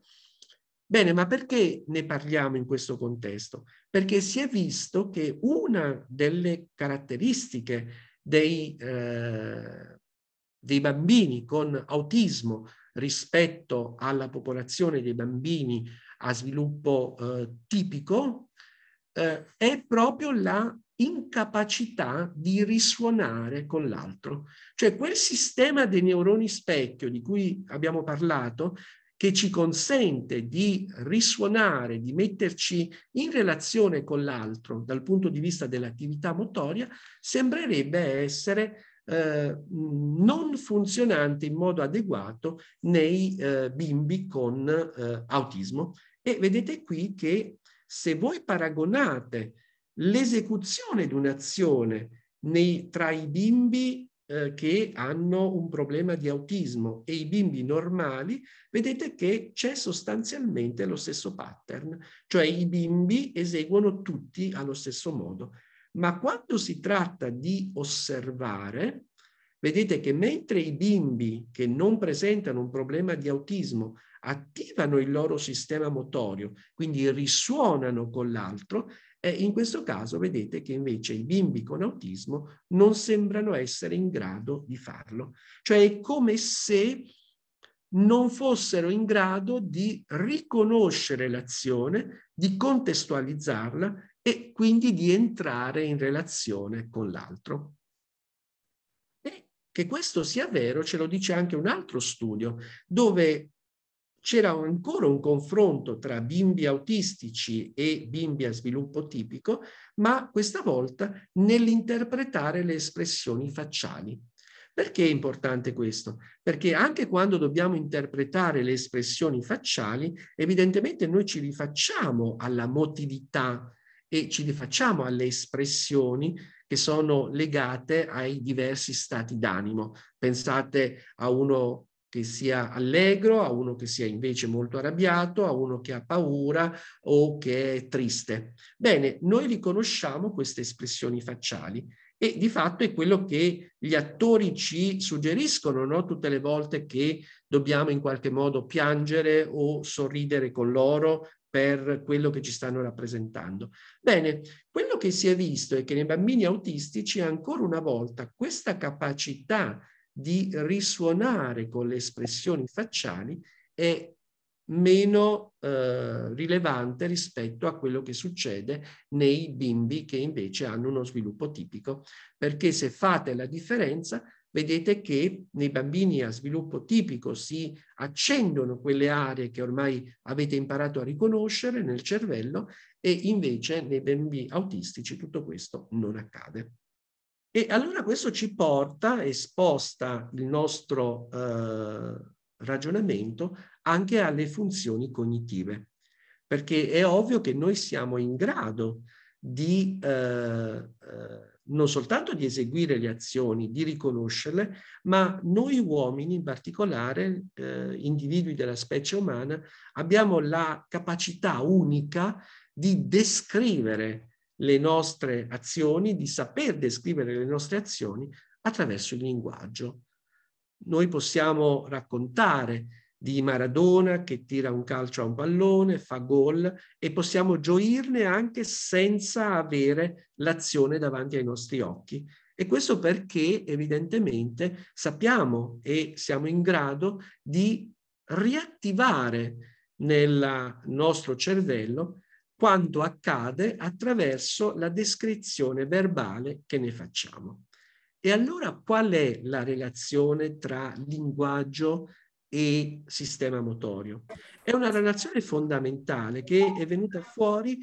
Bene, ma perché ne parliamo in questo contesto? Perché si è visto che una delle caratteristiche dei, eh, dei bambini con autismo rispetto alla popolazione dei bambini a sviluppo eh, tipico eh, è proprio la incapacità di risuonare con l'altro. Cioè quel sistema dei neuroni specchio di cui abbiamo parlato che ci consente di risuonare, di metterci in relazione con l'altro dal punto di vista dell'attività motoria, sembrerebbe essere eh, non funzionante in modo adeguato nei eh, bimbi con eh, autismo. E vedete qui che se voi paragonate l'esecuzione di un'azione nei, tra i bimbi eh, che hanno un problema di autismo e i bimbi normali, vedete che c'è sostanzialmente lo stesso pattern, cioè i bimbi eseguono tutti allo stesso modo. Ma quando si tratta di osservare, vedete che mentre i bimbi che non presentano un problema di autismo attivano il loro sistema motorio, quindi risuonano con l'altro, eh, in questo caso vedete che invece i bimbi con autismo non sembrano essere in grado di farlo. Cioè è come se non fossero in grado di riconoscere l'azione, di contestualizzarla e quindi di entrare in relazione con l'altro. E che questo sia vero ce lo dice anche un altro studio, dove c'era ancora un confronto tra bimbi autistici e bimbi a sviluppo tipico, ma questa volta nell'interpretare le espressioni facciali. Perché è importante questo? Perché anche quando dobbiamo interpretare le espressioni facciali, evidentemente noi ci rifacciamo alla motività e ci rifacciamo alle espressioni che sono legate ai diversi stati d'animo. Pensate a uno che sia allegro, a uno che sia invece molto arrabbiato, a uno che ha paura o che è triste. Bene, noi riconosciamo queste espressioni facciali e di fatto è quello che gli attori ci suggeriscono no? tutte le volte che dobbiamo in qualche modo piangere o sorridere con loro per quello che ci stanno rappresentando. Bene, quello che si è visto è che nei bambini autistici ancora una volta questa capacità di risuonare con le espressioni facciali è meno eh, rilevante rispetto a quello che succede nei bimbi che invece hanno uno sviluppo tipico, perché se fate la differenza vedete che nei bambini a sviluppo tipico si accendono quelle aree che ormai avete imparato a riconoscere nel cervello e invece nei bambini autistici tutto questo non accade. E allora questo ci porta e sposta il nostro eh, ragionamento anche alle funzioni cognitive, perché è ovvio che noi siamo in grado di eh, eh, non soltanto di eseguire le azioni, di riconoscerle, ma noi uomini in particolare, eh, individui della specie umana, abbiamo la capacità unica di descrivere le nostre azioni, di saper descrivere le nostre azioni attraverso il linguaggio. Noi possiamo raccontare di Maradona che tira un calcio a un pallone, fa gol e possiamo gioirne anche senza avere l'azione davanti ai nostri occhi. E questo perché evidentemente sappiamo e siamo in grado di riattivare nel nostro cervello quanto accade attraverso la descrizione verbale che ne facciamo. E allora qual è la relazione tra linguaggio e sistema motorio? È una relazione fondamentale che è venuta fuori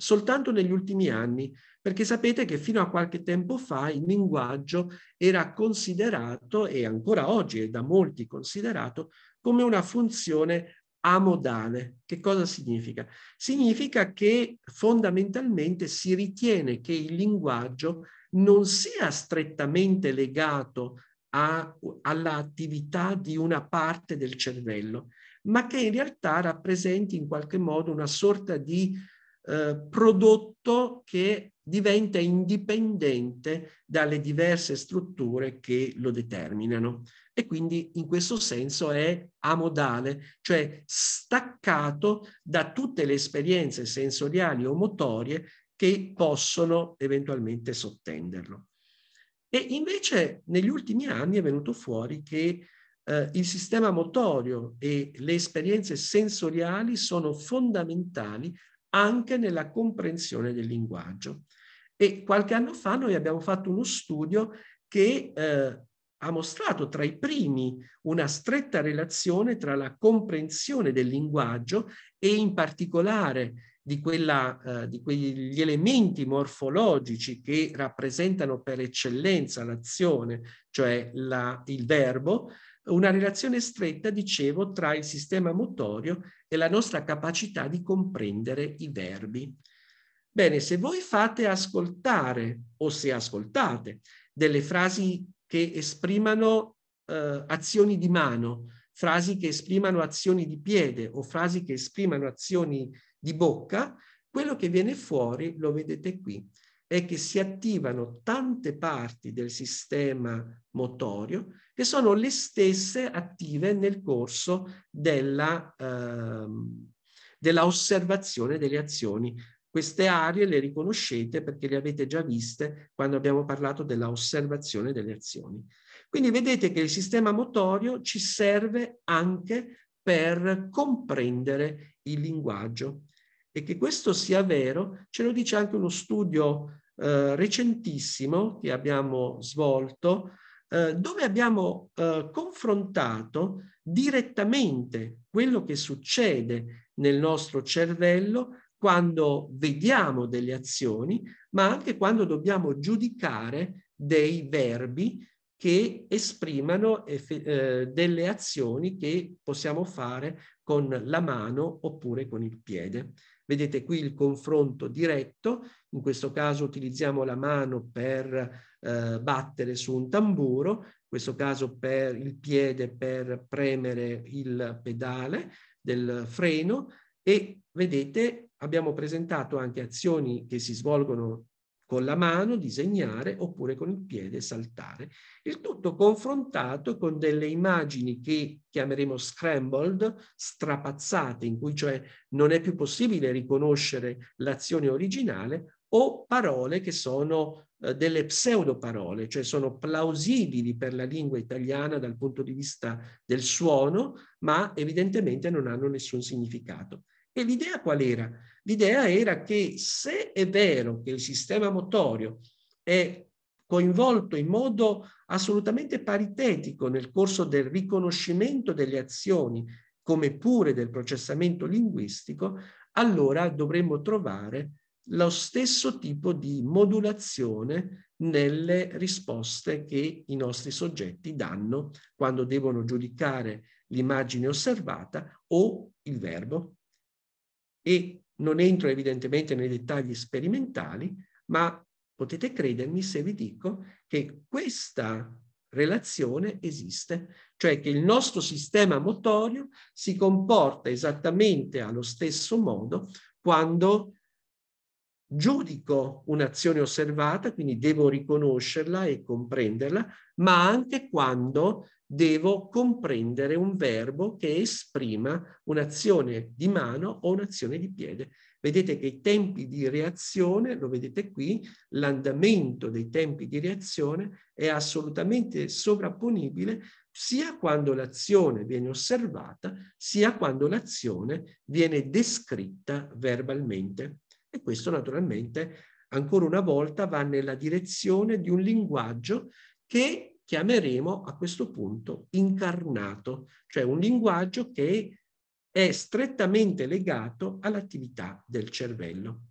soltanto negli ultimi anni, perché sapete che fino a qualche tempo fa il linguaggio era considerato, e ancora oggi è da molti considerato, come una funzione amodale. Che cosa significa? Significa che fondamentalmente si ritiene che il linguaggio non sia strettamente legato all'attività di una parte del cervello, ma che in realtà rappresenti in qualche modo una sorta di eh, prodotto che diventa indipendente dalle diverse strutture che lo determinano e quindi in questo senso è amodale, cioè staccato da tutte le esperienze sensoriali o motorie che possono eventualmente sottenderlo. E invece negli ultimi anni è venuto fuori che eh, il sistema motorio e le esperienze sensoriali sono fondamentali anche nella comprensione del linguaggio. E qualche anno fa noi abbiamo fatto uno studio che eh, ha mostrato tra i primi una stretta relazione tra la comprensione del linguaggio e in particolare di, quella, eh, di quegli elementi morfologici che rappresentano per eccellenza l'azione, cioè la, il verbo, una relazione stretta, dicevo, tra il sistema motorio e la nostra capacità di comprendere i verbi. Bene, se voi fate ascoltare o se ascoltate delle frasi che esprimano eh, azioni di mano, frasi che esprimano azioni di piede o frasi che esprimano azioni di bocca, quello che viene fuori, lo vedete qui, è che si attivano tante parti del sistema motorio che sono le stesse attive nel corso della, eh, della osservazione delle azioni queste aree le riconoscete perché le avete già viste quando abbiamo parlato della osservazione delle azioni. Quindi vedete che il sistema motorio ci serve anche per comprendere il linguaggio. E che questo sia vero ce lo dice anche uno studio eh, recentissimo che abbiamo svolto, eh, dove abbiamo eh, confrontato direttamente quello che succede nel nostro cervello quando vediamo delle azioni, ma anche quando dobbiamo giudicare dei verbi che esprimano eh, delle azioni che possiamo fare con la mano oppure con il piede. Vedete qui il confronto diretto, in questo caso utilizziamo la mano per eh, battere su un tamburo, in questo caso per il piede per premere il pedale del freno e vedete abbiamo presentato anche azioni che si svolgono con la mano, disegnare, oppure con il piede, saltare. Il tutto confrontato con delle immagini che chiameremo scrambled, strapazzate, in cui cioè non è più possibile riconoscere l'azione originale, o parole che sono eh, delle pseudoparole, cioè sono plausibili per la lingua italiana dal punto di vista del suono, ma evidentemente non hanno nessun significato. E l'idea qual era? L'idea era che se è vero che il sistema motorio è coinvolto in modo assolutamente paritetico nel corso del riconoscimento delle azioni, come pure del processamento linguistico, allora dovremmo trovare lo stesso tipo di modulazione nelle risposte che i nostri soggetti danno quando devono giudicare l'immagine osservata o il verbo e non entro evidentemente nei dettagli sperimentali, ma potete credermi se vi dico che questa relazione esiste, cioè che il nostro sistema motorio si comporta esattamente allo stesso modo quando giudico un'azione osservata, quindi devo riconoscerla e comprenderla, ma anche quando devo comprendere un verbo che esprima un'azione di mano o un'azione di piede. Vedete che i tempi di reazione, lo vedete qui, l'andamento dei tempi di reazione è assolutamente sovrapponibile sia quando l'azione viene osservata, sia quando l'azione viene descritta verbalmente. E questo naturalmente, ancora una volta, va nella direzione di un linguaggio che chiameremo a questo punto incarnato, cioè un linguaggio che è strettamente legato all'attività del cervello.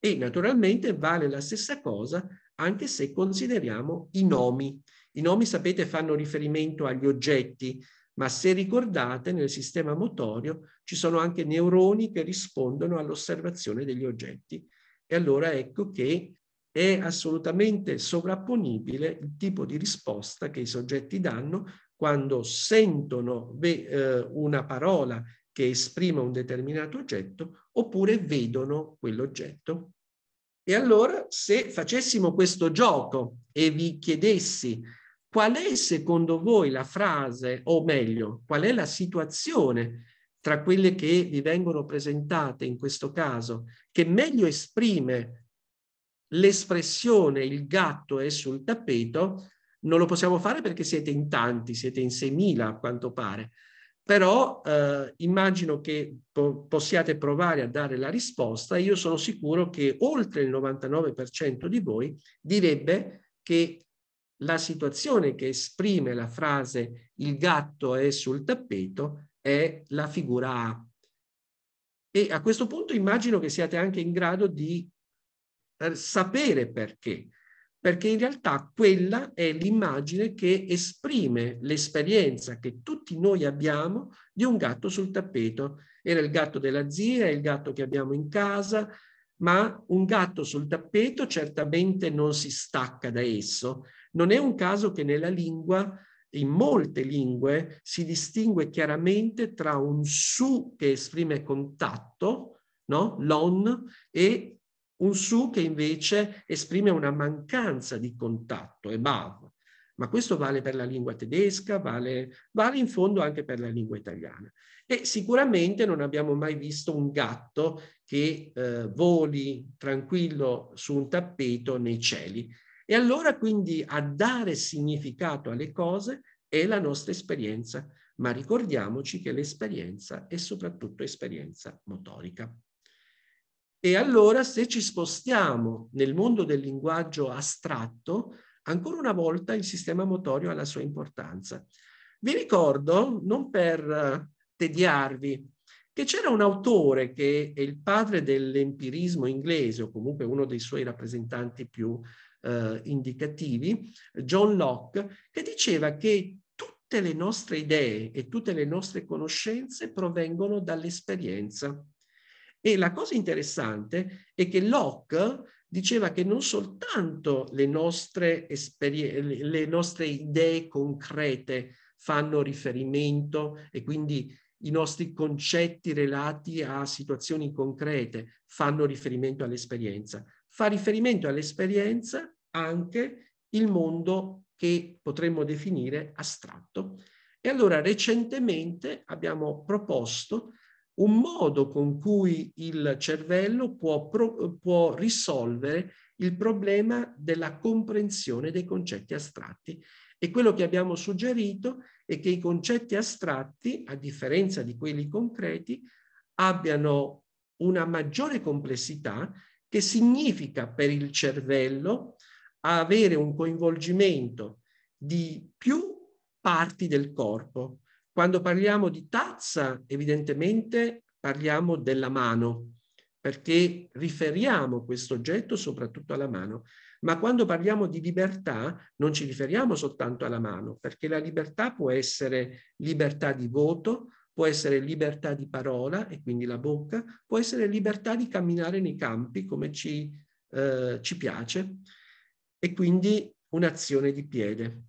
E naturalmente vale la stessa cosa anche se consideriamo i nomi. I nomi, sapete, fanno riferimento agli oggetti, ma se ricordate nel sistema motorio ci sono anche neuroni che rispondono all'osservazione degli oggetti. E allora ecco che è assolutamente sovrapponibile il tipo di risposta che i soggetti danno quando sentono eh, una parola che esprime un determinato oggetto oppure vedono quell'oggetto. E allora se facessimo questo gioco e vi chiedessi qual è secondo voi la frase, o meglio, qual è la situazione tra quelle che vi vengono presentate in questo caso, che meglio esprime l'espressione il gatto è sul tappeto non lo possiamo fare perché siete in tanti, siete in 6.000 a quanto pare, però eh, immagino che po- possiate provare a dare la risposta io sono sicuro che oltre il 99% di voi direbbe che la situazione che esprime la frase il gatto è sul tappeto è la figura A. E a questo punto immagino che siate anche in grado di eh, sapere perché, perché in realtà quella è l'immagine che esprime l'esperienza che tutti noi abbiamo di un gatto sul tappeto. Era il gatto della zia, il gatto che abbiamo in casa, ma un gatto sul tappeto certamente non si stacca da esso. Non è un caso che nella lingua, in molte lingue, si distingue chiaramente tra un su che esprime contatto, no? l'on, e un su che invece esprime una mancanza di contatto, above. Ma questo vale per la lingua tedesca, vale, vale, in fondo anche per la lingua italiana. E sicuramente non abbiamo mai visto un gatto che eh, voli tranquillo su un tappeto nei cieli. E allora quindi a dare significato alle cose è la nostra esperienza, ma ricordiamoci che l'esperienza è soprattutto esperienza motorica. E allora se ci spostiamo nel mondo del linguaggio astratto, ancora una volta il sistema motorio ha la sua importanza. Vi ricordo, non per eh, tediarvi, che c'era un autore che è il padre dell'empirismo inglese, o comunque uno dei suoi rappresentanti più eh, indicativi, John Locke, che diceva che tutte le nostre idee e tutte le nostre conoscenze provengono dall'esperienza. E la cosa interessante è che Locke diceva che non soltanto le nostre, le nostre idee concrete fanno riferimento e quindi i nostri concetti relati a situazioni concrete fanno riferimento all'esperienza. Fa riferimento all'esperienza anche il mondo che potremmo definire astratto. E allora recentemente abbiamo proposto un modo con cui il cervello può, pro, può risolvere il problema della comprensione dei concetti astratti. E quello che abbiamo suggerito è che i concetti astratti, a differenza di quelli concreti, abbiano una maggiore complessità che significa per il cervello avere un coinvolgimento di più parti del corpo. Quando parliamo di tazza, evidentemente parliamo della mano, perché riferiamo questo oggetto soprattutto alla mano. Ma quando parliamo di libertà non ci riferiamo soltanto alla mano, perché la libertà può essere libertà di voto, può essere libertà di parola e quindi la bocca, può essere libertà di camminare nei campi come ci, eh, ci piace e quindi un'azione di piede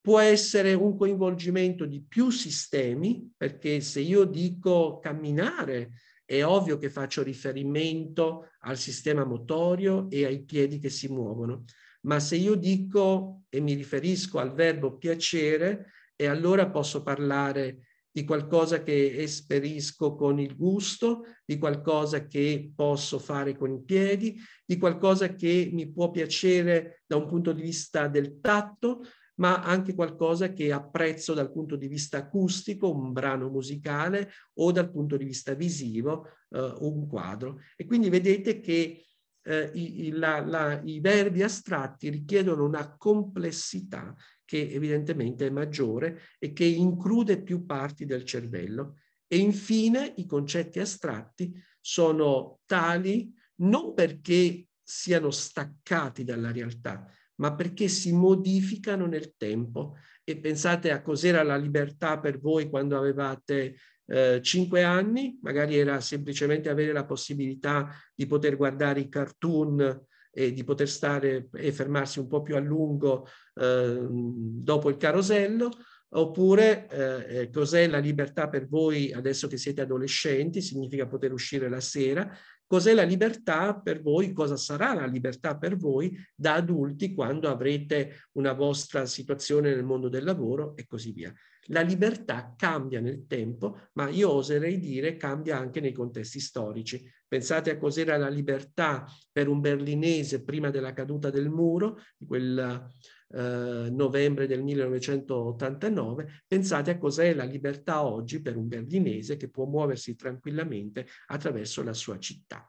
può essere un coinvolgimento di più sistemi, perché se io dico camminare, è ovvio che faccio riferimento al sistema motorio e ai piedi che si muovono, ma se io dico e mi riferisco al verbo piacere, e allora posso parlare di qualcosa che esperisco con il gusto, di qualcosa che posso fare con i piedi, di qualcosa che mi può piacere da un punto di vista del tatto, ma anche qualcosa che apprezzo dal punto di vista acustico, un brano musicale o dal punto di vista visivo, eh, un quadro. E quindi vedete che eh, i, la, la, i verbi astratti richiedono una complessità che evidentemente è maggiore e che include più parti del cervello. E infine i concetti astratti sono tali non perché siano staccati dalla realtà, ma perché si modificano nel tempo. E pensate a cos'era la libertà per voi quando avevate eh, 5 anni, magari era semplicemente avere la possibilità di poter guardare i cartoon e di poter stare e fermarsi un po' più a lungo eh, dopo il carosello, Oppure eh, eh, cos'è la libertà per voi adesso che siete adolescenti? Significa poter uscire la sera Cos'è la libertà per voi? Cosa sarà la libertà per voi da adulti quando avrete una vostra situazione nel mondo del lavoro e così via? La libertà cambia nel tempo, ma io oserei dire cambia anche nei contesti storici. Pensate a cos'era la libertà per un berlinese prima della caduta del muro, quel eh, novembre del 1989, pensate a cos'è la libertà oggi per un berlinese che può muoversi tranquillamente attraverso la sua città.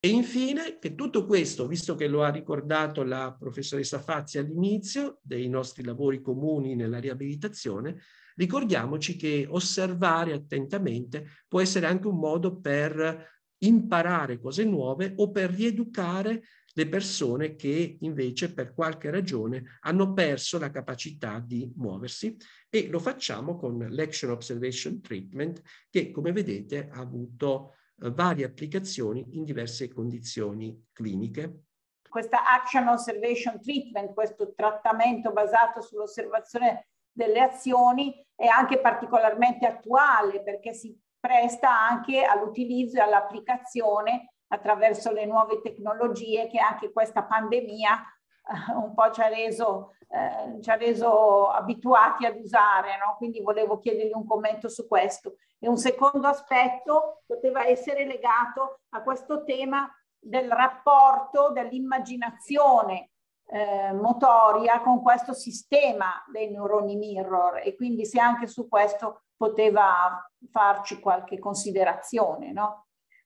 E infine che tutto questo, visto che lo ha ricordato la professoressa Fazzi all'inizio dei nostri lavori comuni nella riabilitazione, ricordiamoci che osservare attentamente può essere anche un modo per imparare cose nuove o per rieducare le persone che invece per qualche ragione hanno perso la capacità di muoversi e lo facciamo con l'Action Observation Treatment che come vedete ha avuto eh, varie applicazioni in diverse condizioni cliniche. Questa Action Observation Treatment, questo trattamento basato sull'osservazione delle azioni è anche particolarmente attuale perché si presta anche all'utilizzo e all'applicazione attraverso le nuove tecnologie che anche questa pandemia eh, un po' ci ha reso, eh, ci ha reso abituati ad usare, no? quindi volevo chiedergli un commento su questo. E un secondo aspetto poteva essere legato a questo tema del rapporto dell'immaginazione eh, motoria con questo sistema dei neuroni mirror e quindi se anche su questo poteva farci qualche considerazione. No?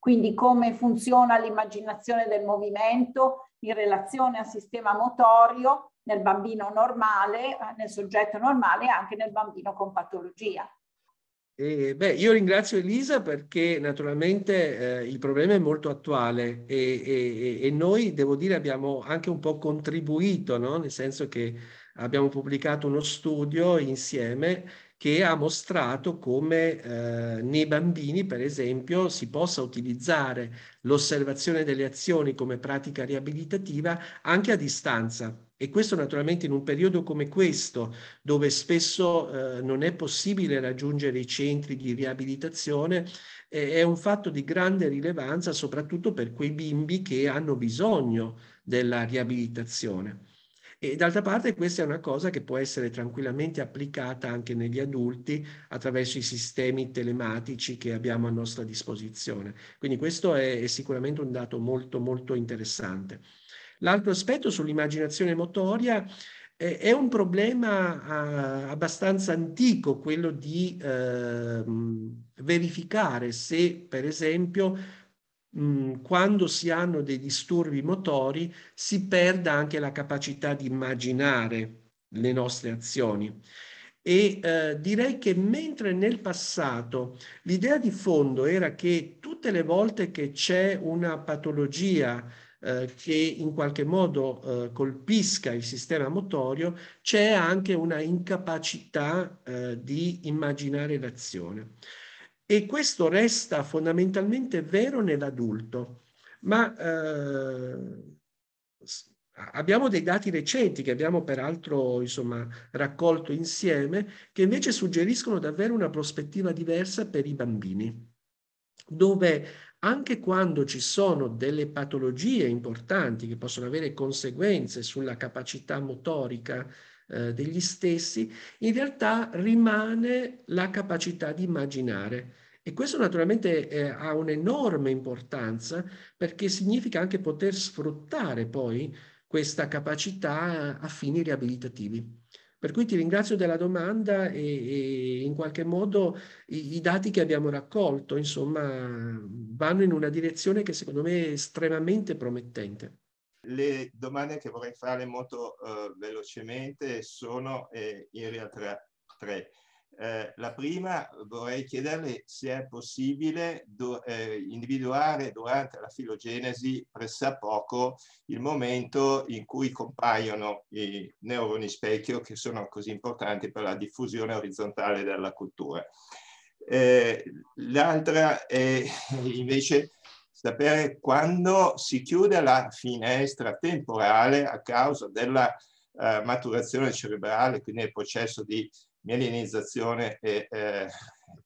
quindi come funziona l'immaginazione del movimento in relazione al sistema motorio nel bambino normale, eh, nel soggetto normale e anche nel bambino con patologia. Eh, beh, io ringrazio Elisa perché naturalmente eh, il problema è molto attuale e, e, e, noi, devo dire, abbiamo anche un po' contribuito, no? nel senso che abbiamo pubblicato uno studio insieme che ha mostrato come eh, nei bambini, per esempio, si possa utilizzare l'osservazione delle azioni come pratica riabilitativa anche a distanza. E questo naturalmente in un periodo come questo, dove spesso eh, non è possibile raggiungere i centri di riabilitazione, eh, è un fatto di grande rilevanza soprattutto per quei bimbi che hanno bisogno della riabilitazione. E d'altra parte questa è una cosa che può essere tranquillamente applicata anche negli adulti attraverso i sistemi telematici che abbiamo a nostra disposizione. Quindi questo è, è sicuramente un dato molto molto interessante. L'altro aspetto sull'immaginazione motoria eh, è un problema eh, abbastanza antico, quello di eh, verificare se, per esempio, Mm, quando si hanno dei disturbi motori si perda anche la capacità di immaginare le nostre azioni. E eh, direi che mentre nel passato l'idea di fondo era che tutte le volte che c'è una patologia eh, che in qualche modo eh, colpisca il sistema motorio, c'è anche una incapacità eh, di immaginare l'azione. E questo resta fondamentalmente vero nell'adulto, ma eh, abbiamo dei dati recenti che abbiamo peraltro insomma, raccolto insieme, che invece suggeriscono davvero una prospettiva diversa per i bambini, dove anche quando ci sono delle patologie importanti che possono avere conseguenze sulla capacità motorica eh, degli stessi, in realtà rimane la capacità di immaginare. E questo naturalmente eh, ha un'enorme importanza perché significa anche poter sfruttare poi questa capacità a fini riabilitativi. Per cui ti ringrazio della domanda e, e in qualche modo i, i, dati che abbiamo raccolto, insomma, vanno in una direzione che secondo me è estremamente promettente. Le domande che vorrei fare molto eh, velocemente sono eh, in realtà tre. Eh, la prima vorrei chiederle se è possibile do, eh, individuare durante la filogenesi pressappoco il momento in cui compaiono i neuroni specchio che sono così importanti per la diffusione orizzontale della cultura. Eh, l'altra è invece sapere quando si chiude la finestra temporale a causa della eh, maturazione cerebrale, quindi il processo di mielinizzazione e eh,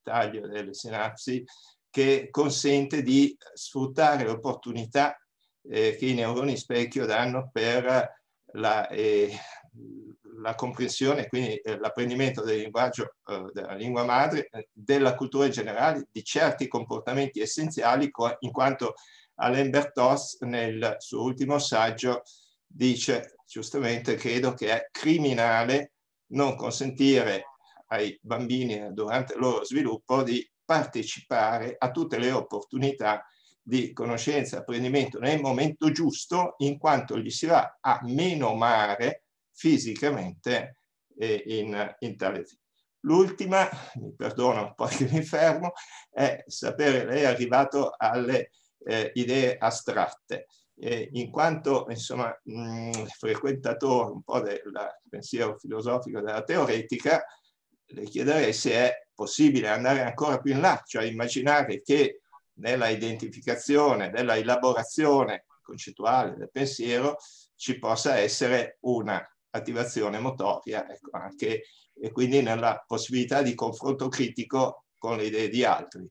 taglio delle sinapsi, che consente di sfruttare l'opportunità eh, che i neuroni specchio danno per la, eh, la comprensione, quindi eh, l'apprendimento del linguaggio, eh, della lingua madre, eh, della cultura in generale, di certi comportamenti essenziali, in quanto Alain Bertos nel suo ultimo saggio dice giustamente, credo che è criminale non consentire ai bambini durante il loro sviluppo di partecipare a tutte le opportunità di conoscenza e apprendimento nel momento giusto, in quanto gli si va a menomare fisicamente eh, in, in tale tipo. L'ultima, mi perdono un po' che mi fermo, è sapere lei è arrivato alle eh, idee astratte. Eh, in quanto insomma, mh, mm, frequentatore un po' del pensiero filosofico della teoretica, le chiederei se è possibile andare ancora più in là, cioè immaginare che nella identificazione, nella elaborazione concettuale del pensiero ci possa essere una attivazione motoria, ecco anche, e quindi nella possibilità di confronto critico con le idee di altri,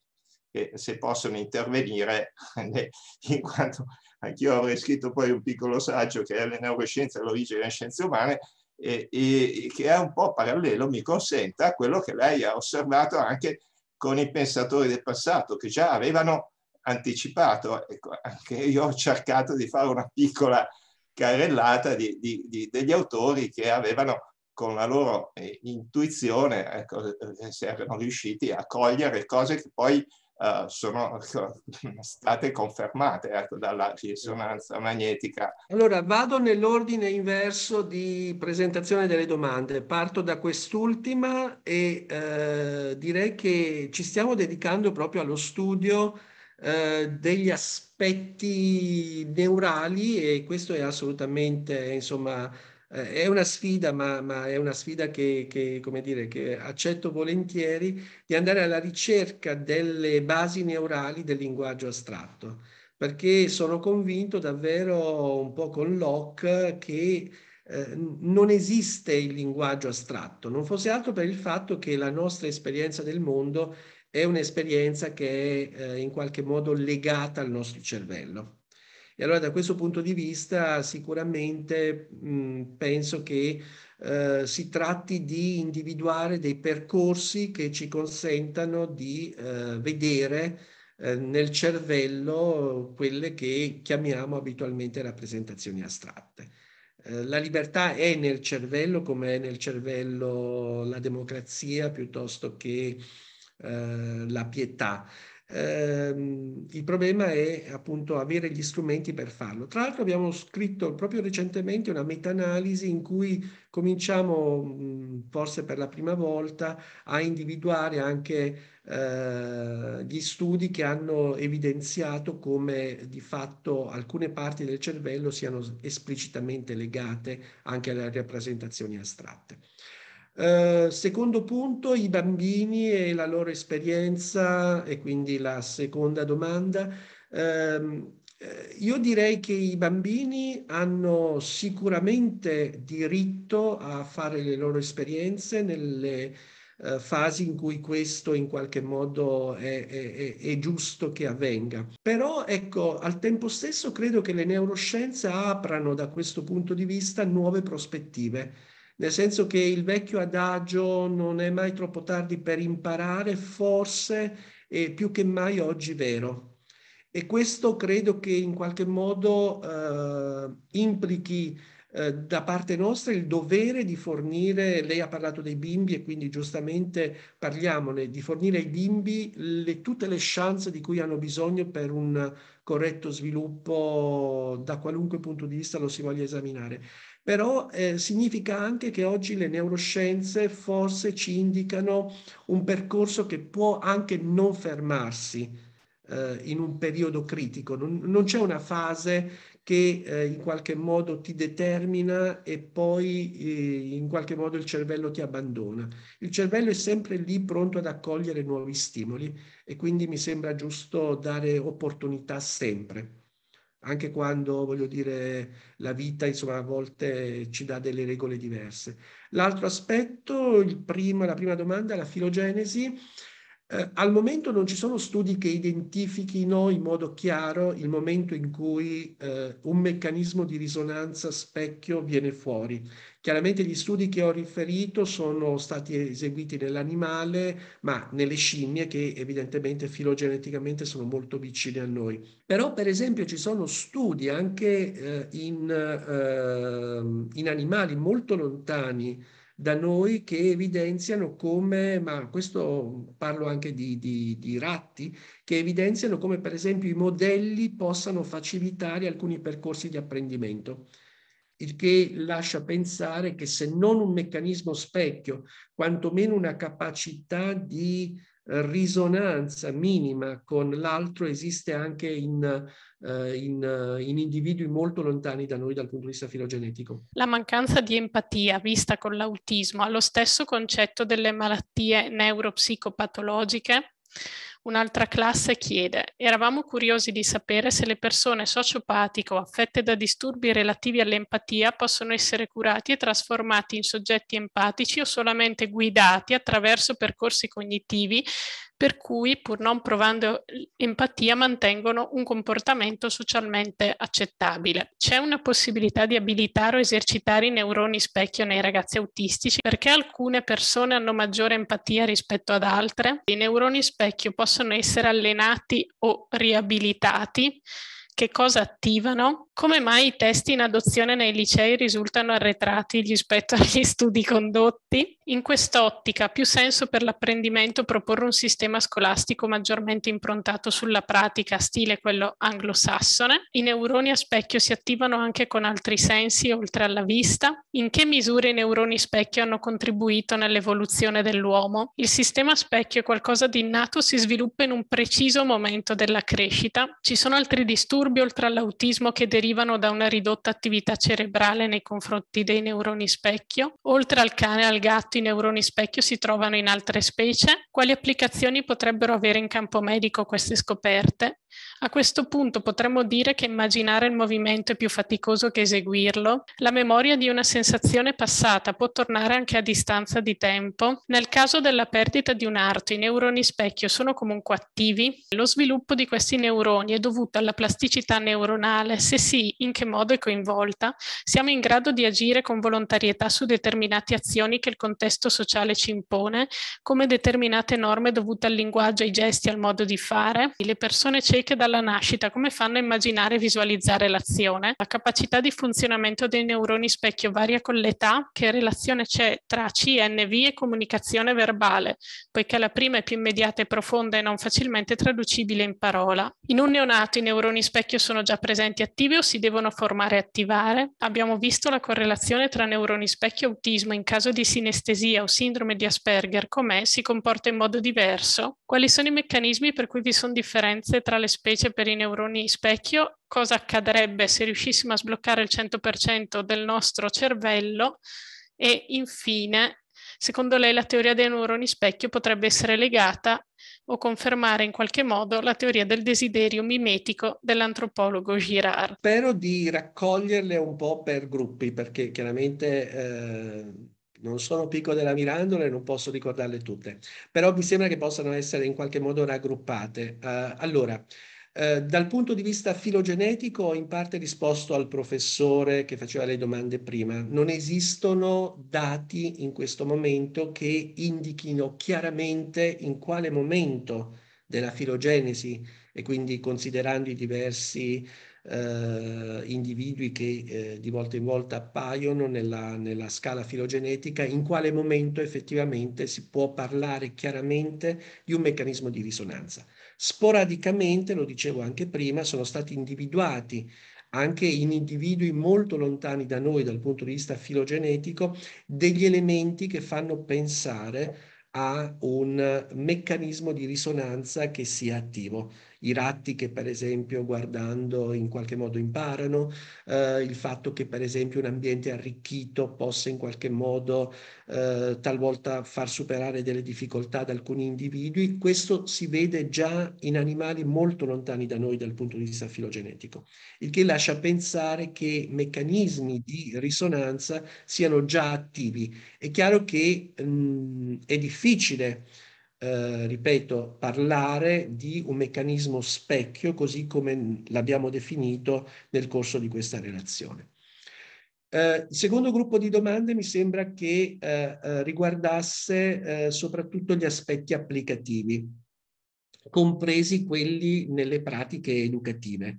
che se possono intervenire, in quanto anch'io avrei scritto poi un piccolo saggio che è le neuroscienze all'origine delle scienze umane, e, e, che è un po' parallelo, mi consenta, a quello che lei ha osservato anche con i pensatori del passato, che già avevano anticipato, ecco, anche io ho cercato di fare una piccola carrellata di, di, di, degli autori che avevano con la loro eh, intuizione ecco, eh, si erano riusciti a cogliere cose che poi eh, sono ecco, state confermate ecco, dalla risonanza magnetica. Allora vado nell'ordine inverso di presentazione delle domande, parto da quest'ultima e eh, direi che ci stiamo dedicando proprio allo studio eh, degli aspetti neurali e questo è assolutamente, insomma, eh, è una sfida, ma, ma è una sfida che, che, come dire, che accetto volentieri di andare alla ricerca delle basi neurali del linguaggio astratto, perché sono convinto davvero un po' con Locke che eh, non esiste il linguaggio astratto, non fosse altro per il fatto che la nostra esperienza del mondo è un'esperienza che è eh, in qualche modo legata al nostro cervello. E allora da questo punto di vista sicuramente mh, penso che eh, si tratti di individuare dei percorsi che ci consentano di eh, vedere eh, nel cervello quelle che chiamiamo abitualmente rappresentazioni astratte. Eh, la libertà è nel cervello come è nel cervello la democrazia piuttosto che eh, la pietà. Eh, il problema è appunto avere gli strumenti per farlo. Tra l'altro abbiamo scritto proprio recentemente una meta-analisi in cui cominciamo mm, forse per la prima volta a individuare anche eh, gli studi che hanno evidenziato come di fatto alcune parti del cervello siano esplicitamente legate anche alle rappresentazioni astratte. Eh, secondo punto, i bambini e la loro esperienza, e quindi la seconda domanda. Ehm, eh, io direi che i bambini hanno sicuramente diritto a fare le loro esperienze nelle eh, fasi in cui questo in qualche modo è, è, è, giusto che avvenga. Però ecco, al tempo stesso credo che le neuroscienze aprano da questo punto di vista nuove prospettive nel senso che il vecchio adagio non è mai troppo tardi per imparare, forse è più che mai oggi vero. E questo credo che in qualche modo eh, implichi eh, da parte nostra il dovere di fornire, lei ha parlato dei bimbi e quindi giustamente parliamone, di fornire ai bimbi le, tutte le chance di cui hanno bisogno per un corretto sviluppo da qualunque punto di vista lo si voglia esaminare però eh, significa anche che oggi le neuroscienze forse ci indicano un percorso che può anche non fermarsi eh, in un periodo critico, non, non c'è una fase che eh, in qualche modo ti determina e poi eh, in qualche modo il cervello ti abbandona. Il cervello è sempre lì pronto ad accogliere nuovi stimoli e quindi mi sembra giusto dare opportunità sempre anche quando, voglio dire, la vita, insomma, a volte ci dà delle regole diverse. L'altro aspetto, prima, la prima domanda, la filogenesi, eh, al momento non ci sono studi che identifichino in modo chiaro il momento in cui eh, un meccanismo di risonanza specchio viene fuori. Chiaramente gli studi che ho riferito sono stati eseguiti nell'animale, ma nelle scimmie che evidentemente filogeneticamente sono molto vicine a noi. Però per esempio ci sono studi anche eh, in, eh, in animali molto lontani da noi che evidenziano come, ma questo parlo anche di, di, di ratti, che evidenziano come per esempio i modelli possano facilitare alcuni percorsi di apprendimento il che lascia pensare che se non un meccanismo specchio, quantomeno una capacità di risonanza minima con l'altro esiste anche in, eh, in, eh, in, individui molto lontani da noi dal punto di vista filogenetico. La mancanza di empatia vista con l'autismo ha lo stesso concetto delle malattie neuropsicopatologiche? Un'altra classe chiede, eravamo curiosi di sapere se le persone sociopatiche o affette da disturbi relativi all'empatia possono essere curati e trasformati in soggetti empatici o solamente guidati attraverso percorsi cognitivi per cui pur non provando empatia mantengono un comportamento socialmente accettabile. C'è una possibilità di abilitare o esercitare i neuroni specchio nei ragazzi autistici perché alcune persone hanno maggiore empatia rispetto ad altre. I neuroni specchio possono essere allenati o riabilitati che cosa attivano, come mai i testi in adozione nei licei risultano arretrati rispetto agli studi condotti? In quest'ottica ha più senso per l'apprendimento proporre un sistema scolastico maggiormente improntato sulla pratica, stile quello anglosassone? I neuroni a specchio si attivano anche con altri sensi oltre alla vista? In che misura i neuroni specchio hanno contribuito nell'evoluzione dell'uomo? Il sistema specchio è qualcosa di innato, si sviluppa in un preciso momento della crescita. Ci sono altri disturbi oltre all'autismo che derivano derivano da una ridotta attività cerebrale nei confronti dei neuroni specchio. Oltre al cane e al gatto, i neuroni specchio si trovano in altre specie. Quali applicazioni potrebbero avere in campo medico queste scoperte? A questo punto potremmo dire che immaginare il movimento è più faticoso che eseguirlo. La memoria di una sensazione passata può tornare anche a distanza di tempo. Nel caso della perdita di un arto, i neuroni specchio sono comunque attivi. Lo sviluppo di questi neuroni è dovuto alla plasticità neuronale. Se si qualsiasi in che modo è coinvolta, siamo in grado di agire con volontarietà su determinate azioni che il contesto sociale ci impone, come determinate norme dovute al linguaggio, ai gesti, al modo di fare. Le persone cieche dalla nascita, come fanno a immaginare e visualizzare l'azione? La capacità di funzionamento dei neuroni specchio varia con l'età, che relazione c'è tra CNV e comunicazione verbale, poiché la prima è più immediata e profonda e non facilmente traducibile in parola. In un neonato i neuroni specchio sono già presenti attivi o si devono formare e attivare. Abbiamo visto la correlazione tra neuroni specchio e autismo in caso di sinestesia o sindrome di Asperger, com'è, si comporta in modo diverso. Quali sono i meccanismi per cui vi sono differenze tra le specie per i neuroni specchio cosa accadrebbe se riuscissimo a sbloccare il 100% del nostro cervello e infine, secondo lei la teoria dei neuroni specchio potrebbe essere legata o confermare in qualche modo la teoria del desiderio mimetico dell'antropologo Girard. Spero di raccoglierle un po' per gruppi, perché chiaramente eh, non sono Pico della Mirandola e non posso ricordarle tutte, però mi sembra che possano essere in qualche modo raggruppate. Eh, allora, eh, dal punto di vista filogenetico ho in parte risposto al professore che faceva le domande prima. Non esistono dati in questo momento che indichino chiaramente in quale momento della filogenesi e quindi considerando i diversi eh, individui che eh, di volta in volta appaiono nella, nella, scala filogenetica, in quale momento effettivamente si può parlare chiaramente di un meccanismo di risonanza. Sporadicamente, lo dicevo anche prima, sono stati individuati anche in individui molto lontani da noi dal punto di vista filogenetico, degli elementi che fanno pensare a un meccanismo di risonanza che sia attivo i ratti che per esempio guardando in qualche modo imparano, eh, il fatto che per esempio un ambiente arricchito possa in qualche modo eh, talvolta far superare delle difficoltà ad alcuni individui, questo si vede già in animali molto lontani da noi dal punto di vista filogenetico, il che lascia pensare che meccanismi di risonanza siano già attivi. È chiaro che mh, mm, è difficile eh, ripeto, parlare di un meccanismo specchio così come l'abbiamo definito nel corso di questa relazione. Eh, il secondo gruppo di domande mi sembra che eh, eh riguardasse eh, soprattutto gli aspetti applicativi, compresi quelli nelle pratiche educative.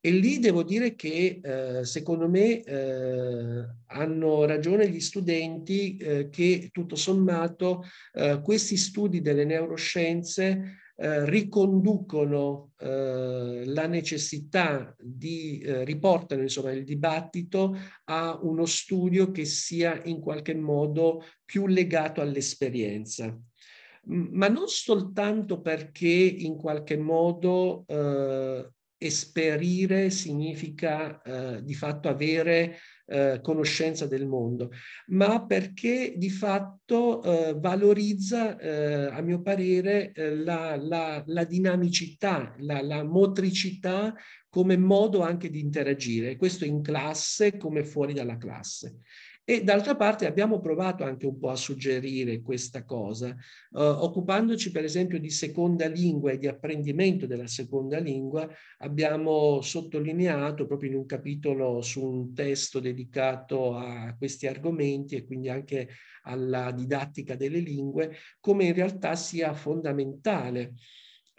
E lì devo dire che eh, secondo me eh, hanno ragione gli studenti eh, che tutto sommato eh, questi studi delle neuroscienze eh, riconducono eh, la necessità di, riportano insomma il dibattito a uno studio che sia in qualche modo più legato all'esperienza ma non soltanto perché in qualche modo eh, esperire significa eh, di fatto avere eh, conoscenza del mondo, ma perché di fatto eh, valorizza, eh, a mio parere, eh, la, la, la, dinamicità, la, la motricità come modo anche di interagire, questo in classe come fuori dalla classe. E d'altra parte abbiamo provato anche un po' a suggerire questa cosa, eh, occupandoci per esempio di seconda lingua e di apprendimento della seconda lingua, abbiamo sottolineato proprio in un capitolo su un testo dedicato a questi argomenti e quindi anche alla didattica delle lingue, come in realtà sia fondamentale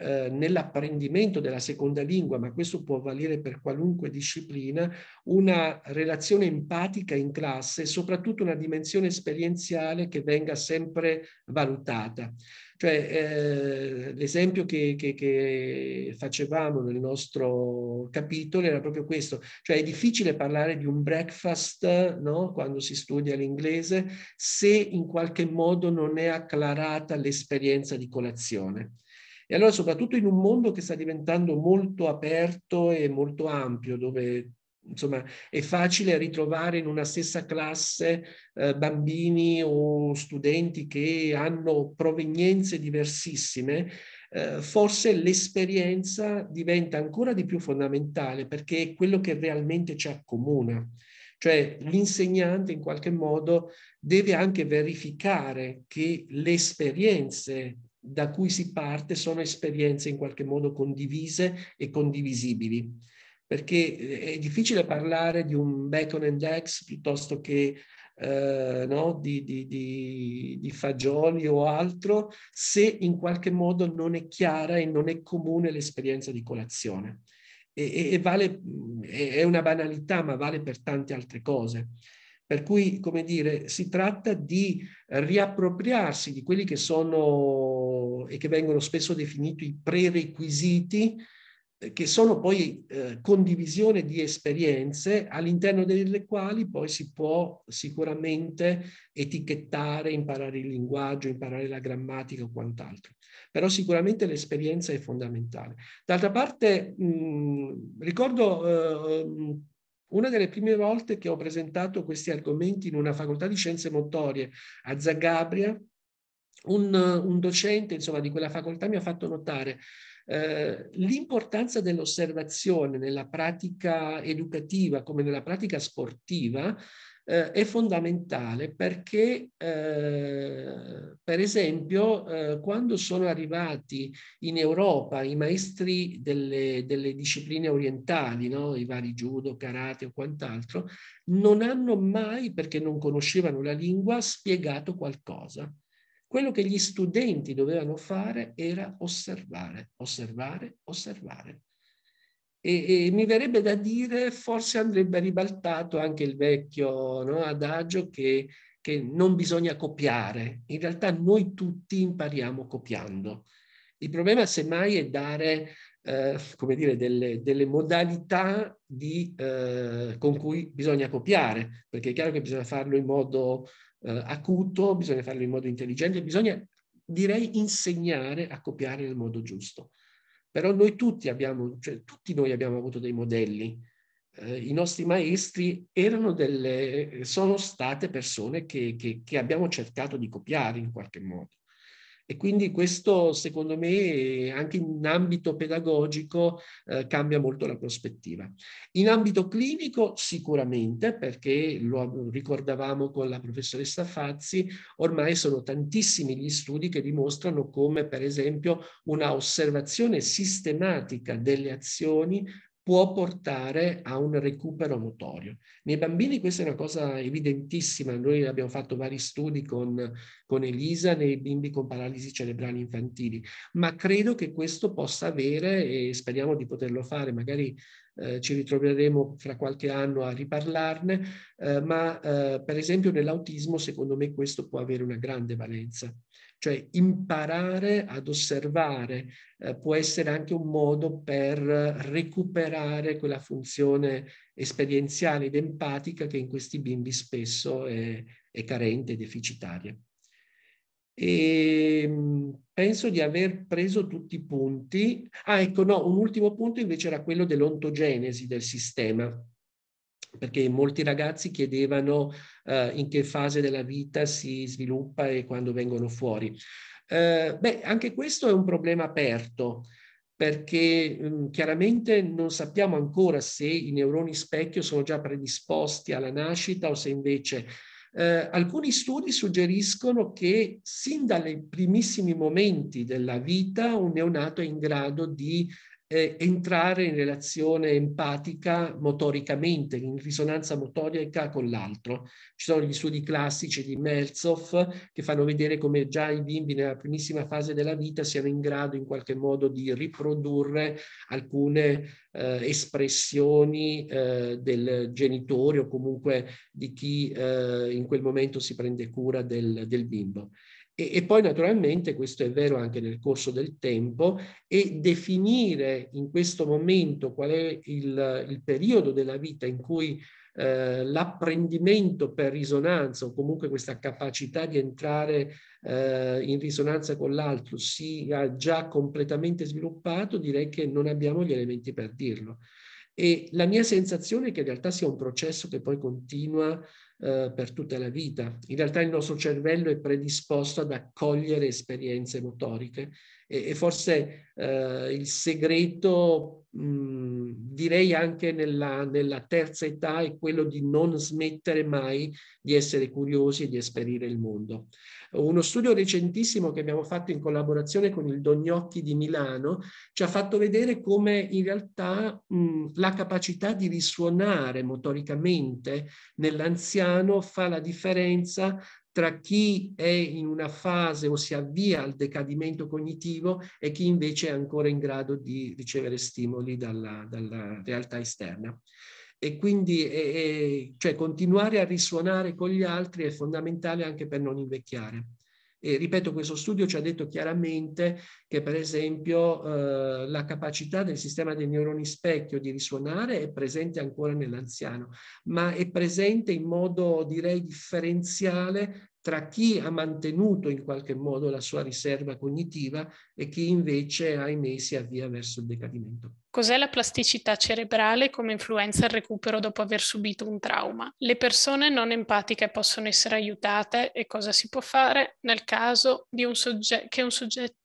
eh, nell'apprendimento della seconda lingua, ma questo può valere per qualunque disciplina, una relazione empatica in classe e soprattutto una dimensione esperienziale che venga sempre valutata. Cioè, eh, l'esempio che, che, che, facevamo nel nostro capitolo era proprio questo, cioè è difficile parlare di un breakfast no? quando si studia l'inglese se in qualche modo non è acclarata l'esperienza di colazione. E allora soprattutto in un mondo che sta diventando molto aperto e molto ampio, dove insomma, è facile ritrovare in una stessa classe eh, bambini o studenti che hanno provenienze diversissime, eh, forse l'esperienza diventa ancora di più fondamentale perché è quello che realmente ci accomuna. Cioè l'insegnante in qualche modo deve anche verificare che le esperienze da cui si parte sono esperienze in qualche modo condivise e condivisibili, perché eh, è difficile parlare di un bacon and eggs piuttosto che eh, no, di, di, di, di fagioli o altro se in qualche modo non è chiara e non è comune l'esperienza di colazione. E, e, e vale, è una banalità, ma vale per tante altre cose. Per cui, come dire, si tratta di riappropriarsi di quelli che sono e che vengono spesso definiti i prerequisiti eh, che sono poi eh, condivisione di esperienze all'interno delle quali poi si può sicuramente etichettare, imparare il linguaggio, imparare la grammatica o quant'altro. Però sicuramente l'esperienza è fondamentale. D'altra parte, mh, mm, ricordo eh, una delle prime volte che ho presentato questi argomenti in una facoltà di scienze motorie a Zagabria, un, un docente insomma, di quella facoltà mi ha fatto notare eh, l'importanza dell'osservazione nella pratica educativa come nella pratica sportiva eh, è fondamentale perché, eh, per esempio, eh, quando sono arrivati in Europa i maestri delle, delle discipline orientali, no? i vari judo, karate o quant'altro, non hanno mai, perché non conoscevano la lingua, spiegato qualcosa. Quello che gli studenti dovevano fare era osservare, osservare, osservare. E, e, mi verrebbe da dire forse andrebbe ribaltato anche il vecchio no, adagio che, che, non bisogna copiare. In realtà noi tutti impariamo copiando. Il problema semmai è dare eh, come dire, delle, delle modalità di, eh, con cui bisogna copiare, perché è chiaro che bisogna farlo in modo eh, acuto, bisogna farlo in modo intelligente, bisogna direi insegnare a copiare nel modo giusto. Però noi tutti abbiamo, cioè tutti noi abbiamo avuto dei modelli. Eh, I nostri maestri erano delle, sono state persone che, che, che abbiamo cercato di copiare in qualche modo. E quindi questo, secondo me, anche in ambito pedagogico eh, cambia molto la prospettiva. In ambito clinico, sicuramente, perché lo ricordavamo con la professoressa Fazzi, ormai sono tantissimi gli studi che dimostrano come, per esempio, una osservazione sistematica delle azioni può portare a un recupero motorio. Nei bambini questa è una cosa evidentissima, noi abbiamo fatto vari studi con, con Elisa nei bimbi con paralisi cerebrali infantili, ma credo che questo possa avere, e speriamo di poterlo fare, magari eh, ci ritroveremo fra qualche anno a riparlarne, eh, ma eh, per esempio nell'autismo secondo me questo può avere una grande valenza. Cioè imparare ad osservare eh, può essere anche un modo per recuperare quella funzione esperienziale ed empatica che in questi bimbi spesso è, è carente e deficitaria. E ehm, penso di aver preso tutti i punti. Ah, ecco, no, un ultimo punto invece era quello dell'ontogenesi del sistema perché molti ragazzi chiedevano eh, in che fase della vita si sviluppa e quando vengono fuori. Eh, beh, anche questo è un problema aperto perché mh, mm, chiaramente non sappiamo ancora se i neuroni specchio sono già predisposti alla nascita o se invece eh, alcuni studi suggeriscono che sin dai primissimi momenti della vita un neonato è in grado di eh, entrare in relazione empatica motoricamente, in risonanza motorica con l'altro. Ci sono gli studi classici di Meltzoff che fanno vedere come già i bimbi nella primissima fase della vita siano in grado in qualche modo di riprodurre alcune eh, espressioni eh, del genitore o comunque di chi eh, in quel momento si prende cura del, del bimbo. E, e, poi naturalmente, questo è vero anche nel corso del tempo, e definire in questo momento qual è il, il periodo della vita in cui eh, l'apprendimento per risonanza o comunque questa capacità di entrare eh, in risonanza con l'altro sia già completamente sviluppato, direi che non abbiamo gli elementi per dirlo. E la mia sensazione è che in realtà sia un processo che poi continua eh, per tutta la vita. In realtà il nostro cervello è predisposto ad accogliere esperienze motoriche e, e forse eh, il segreto, mh, direi anche nella, nella terza età, è quello di non smettere mai di essere curiosi e di esperire il mondo. Uno studio recentissimo che abbiamo fatto in collaborazione con il Dognocchi di Milano ci ha fatto vedere come in realtà mh, la capacità di risuonare motoricamente nell'anziano fa la differenza tra chi è in una fase o si avvia al decadimento cognitivo e chi invece è ancora in grado di ricevere stimoli dalla, dalla realtà esterna e quindi e, e, cioè continuare a risuonare con gli altri è fondamentale anche per non invecchiare. E ripeto, questo studio ci ha detto chiaramente che, per esempio, eh, la capacità del sistema dei neuroni specchio di risuonare è presente ancora nell'anziano, ma è presente in modo, direi, differenziale tra chi ha mantenuto in qualche modo la sua riserva cognitiva e chi invece, ahimè, si avvia verso il decadimento. Cos'è la plasticità cerebrale come influenza al recupero dopo aver subito un trauma? Le persone non empatiche possono essere aiutate e cosa si può fare nel caso un sogge- che un soggetto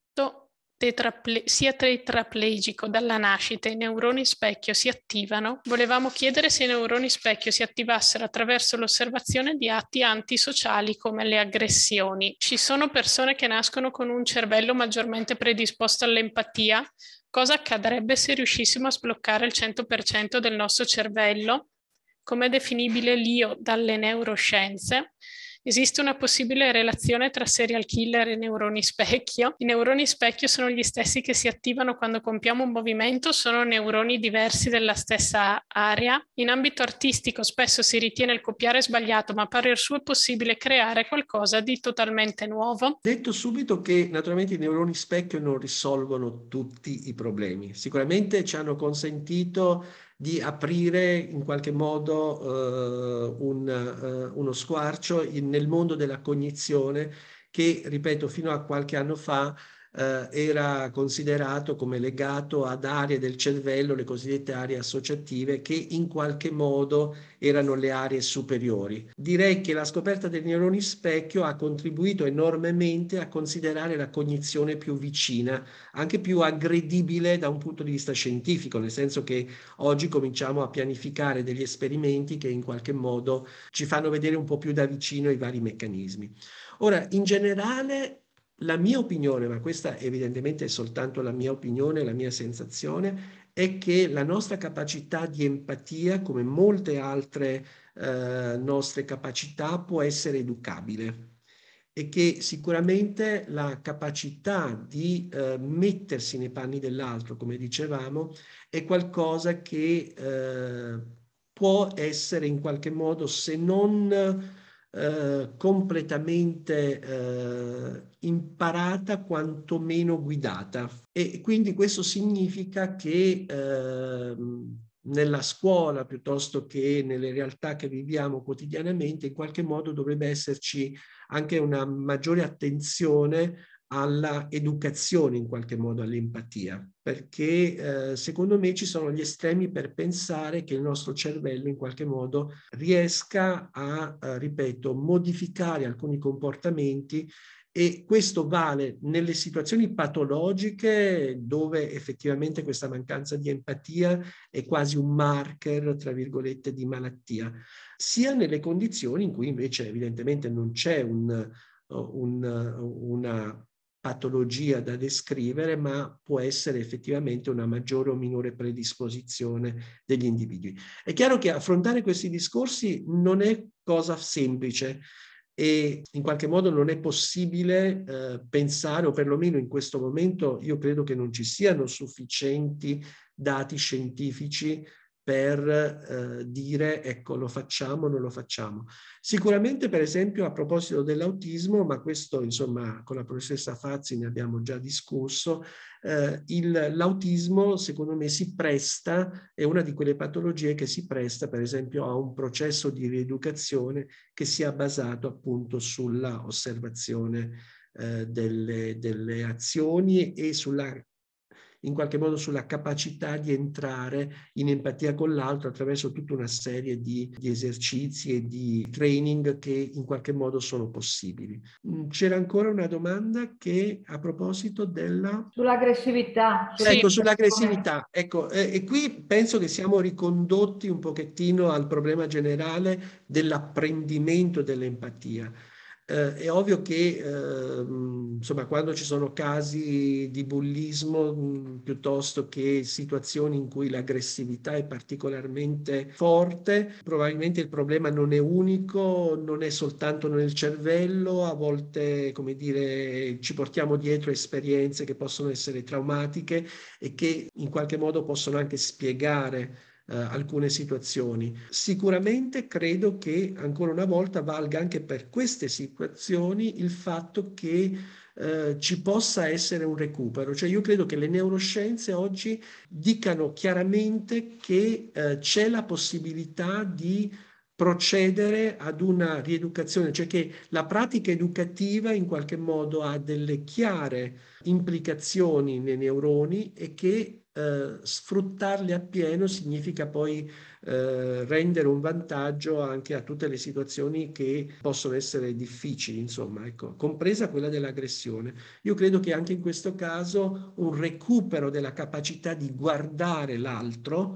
tetraple- sia tetraplegico dalla nascita i neuroni specchio si attivano, volevamo chiedere se i neuroni specchio si attivassero attraverso l'osservazione di atti antisociali come le aggressioni. Ci sono persone che nascono con un cervello maggiormente predisposto all'empatia? Cosa accadrebbe se riuscissimo a sbloccare il 100% del nostro cervello? Come definibile l'io dalle neuroscienze? Esiste una possibile relazione tra serial killer e neuroni specchio. I neuroni specchio sono gli stessi che si attivano quando compiamo un movimento, sono neuroni diversi della stessa area. In ambito artistico spesso si ritiene il copiare sbagliato, ma a parer suo è possibile creare qualcosa di totalmente nuovo. Detto subito che naturalmente i neuroni specchio non risolvono tutti i problemi. Sicuramente ci hanno consentito di aprire in qualche modo eh, un, eh, uno squarcio in, nel mondo della cognizione che, ripeto, fino a qualche anno fa eh, era considerato come legato ad aree del cervello, le cosiddette aree associative, che in qualche modo erano le aree superiori. Direi che la scoperta dei neuroni specchio ha contribuito enormemente a considerare la cognizione più vicina, anche più aggredibile da un punto di vista scientifico, nel senso che oggi cominciamo a pianificare degli esperimenti che in qualche modo ci fanno vedere un po' più da vicino i vari meccanismi. Ora, in generale, la mia opinione, ma questa evidentemente è soltanto la mia opinione, la mia sensazione, è che la nostra capacità di empatia, come molte altre eh, nostre capacità, può essere educabile e che sicuramente la capacità di eh, mettersi nei panni dell'altro, come dicevamo, è qualcosa che eh, può essere in qualche modo, se non eh, completamente eh, imparata quantomeno guidata e quindi questo significa che eh, nella scuola piuttosto che nelle realtà che viviamo quotidianamente in qualche modo dovrebbe esserci anche una maggiore attenzione alla educazione in qualche modo all'empatia, perché eh, secondo me ci sono gli estremi per pensare che il nostro cervello in qualche modo riesca a, eh, ripeto, modificare alcuni comportamenti e questo vale nelle situazioni patologiche dove effettivamente questa mancanza di empatia è quasi un marker, tra virgolette, di malattia, sia nelle condizioni in cui invece evidentemente non c'è un, eh, un, eh, una patologia da descrivere, ma può essere effettivamente una maggiore o minore predisposizione degli individui. È chiaro che affrontare questi discorsi non è cosa semplice e in qualche modo non è possibile eh, pensare, o perlomeno in questo momento io credo che non ci siano sufficienti dati scientifici per eh, dire ecco lo facciamo o non lo facciamo. Sicuramente per esempio a proposito dell'autismo, ma questo insomma con la professoressa Fazzi ne abbiamo già discusso, eh, il, l'autismo secondo me si presta, è una di quelle patologie che si presta per esempio a un processo di rieducazione che sia basato appunto sulla osservazione eh, delle, delle azioni e sulla in qualche modo sulla capacità di entrare in empatia con l'altro attraverso tutta una serie di, di esercizi e di training che in qualche modo sono possibili. Mm, c'era ancora una domanda che a proposito della... Sull'aggressività. Sì. Ecco, sull'aggressività. Ecco, eh, e qui penso che siamo ricondotti un pochettino al problema generale dell'apprendimento dell'empatia eh, è ovvio che eh, insomma, quando ci sono casi di bullismo mh, mm, piuttosto che situazioni in cui l'aggressività è particolarmente forte, probabilmente il problema non è unico, non è soltanto nel cervello, a volte come dire, ci portiamo dietro esperienze che possono essere traumatiche e che in qualche modo possono anche spiegare eh, alcune situazioni. Sicuramente credo che ancora una volta valga anche per queste situazioni il fatto che eh, ci possa essere un recupero. Cioè io credo che le neuroscienze oggi dicano chiaramente che eh, c'è la possibilità di procedere ad una rieducazione, cioè che la pratica educativa in qualche modo ha delle chiare implicazioni nei neuroni e che eh, sfruttarli appieno significa poi eh, rendere un vantaggio anche a tutte le situazioni che possono essere difficili, insomma, ecco, compresa quella dell'aggressione. Io credo che anche in questo caso un recupero della capacità di guardare l'altro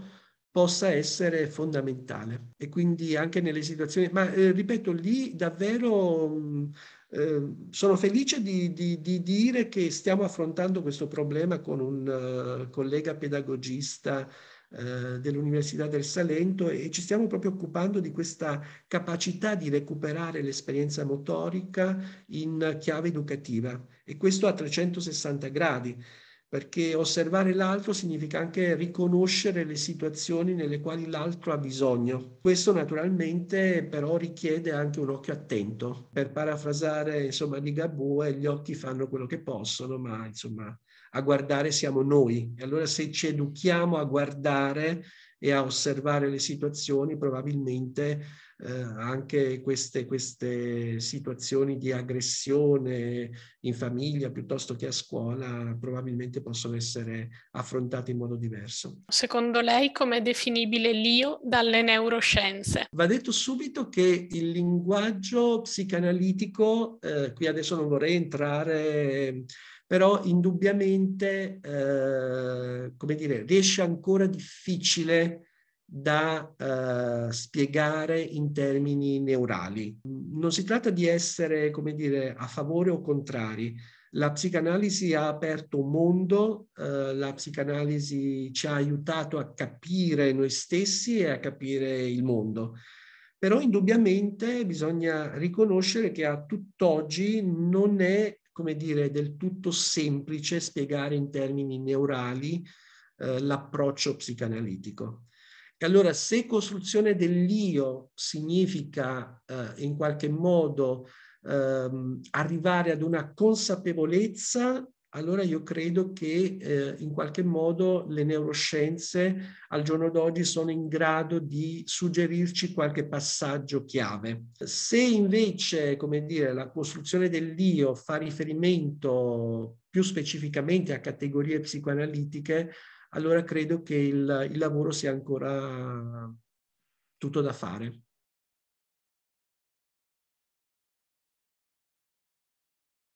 possa essere fondamentale e quindi anche nelle situazioni, ma eh, ripeto, lì davvero mh, Ehm, sono felice di, di, di, dire che stiamo affrontando questo problema con un uh, collega pedagogista uh, dell'Università del Salento e ci stiamo proprio occupando di questa capacità di recuperare l'esperienza motorica in chiave educativa e questo a 360 gradi perché osservare l'altro significa anche riconoscere le situazioni nelle quali l'altro ha bisogno. Questo naturalmente però richiede anche un occhio attento. Per parafrasare insomma Ligabue, eh, gli occhi fanno quello che possono, ma insomma a guardare siamo noi. E allora se ci educhiamo a guardare e a osservare le situazioni, probabilmente eh, anche queste, queste, situazioni di aggressione in famiglia piuttosto che a scuola probabilmente possono essere affrontate in modo diverso. Secondo lei come è definibile l'io dalle neuroscienze? Va detto subito che il linguaggio psicanalitico, eh, qui adesso non vorrei entrare però indubbiamente, eh, come dire, riesce ancora difficile da eh, spiegare in termini neurali. Non si tratta di essere, come dire, a favore o contrari. La psicanalisi ha aperto un mondo, eh, la psicanalisi ci ha aiutato a capire noi stessi e a capire il mondo. Però indubbiamente bisogna riconoscere che a tutt'oggi non è, come dire, del tutto semplice spiegare in termini neurali eh, l'approccio psicanalitico. E allora se costruzione dell'io significa eh, in qualche modo ehm, arrivare ad una consapevolezza, allora io credo che eh, in qualche modo le neuroscienze al giorno d'oggi sono in grado di suggerirci qualche passaggio chiave. Se invece, come dire, la costruzione dell'io fa riferimento più specificamente a categorie psicoanalitiche, allora credo che il, il lavoro sia ancora tutto da fare.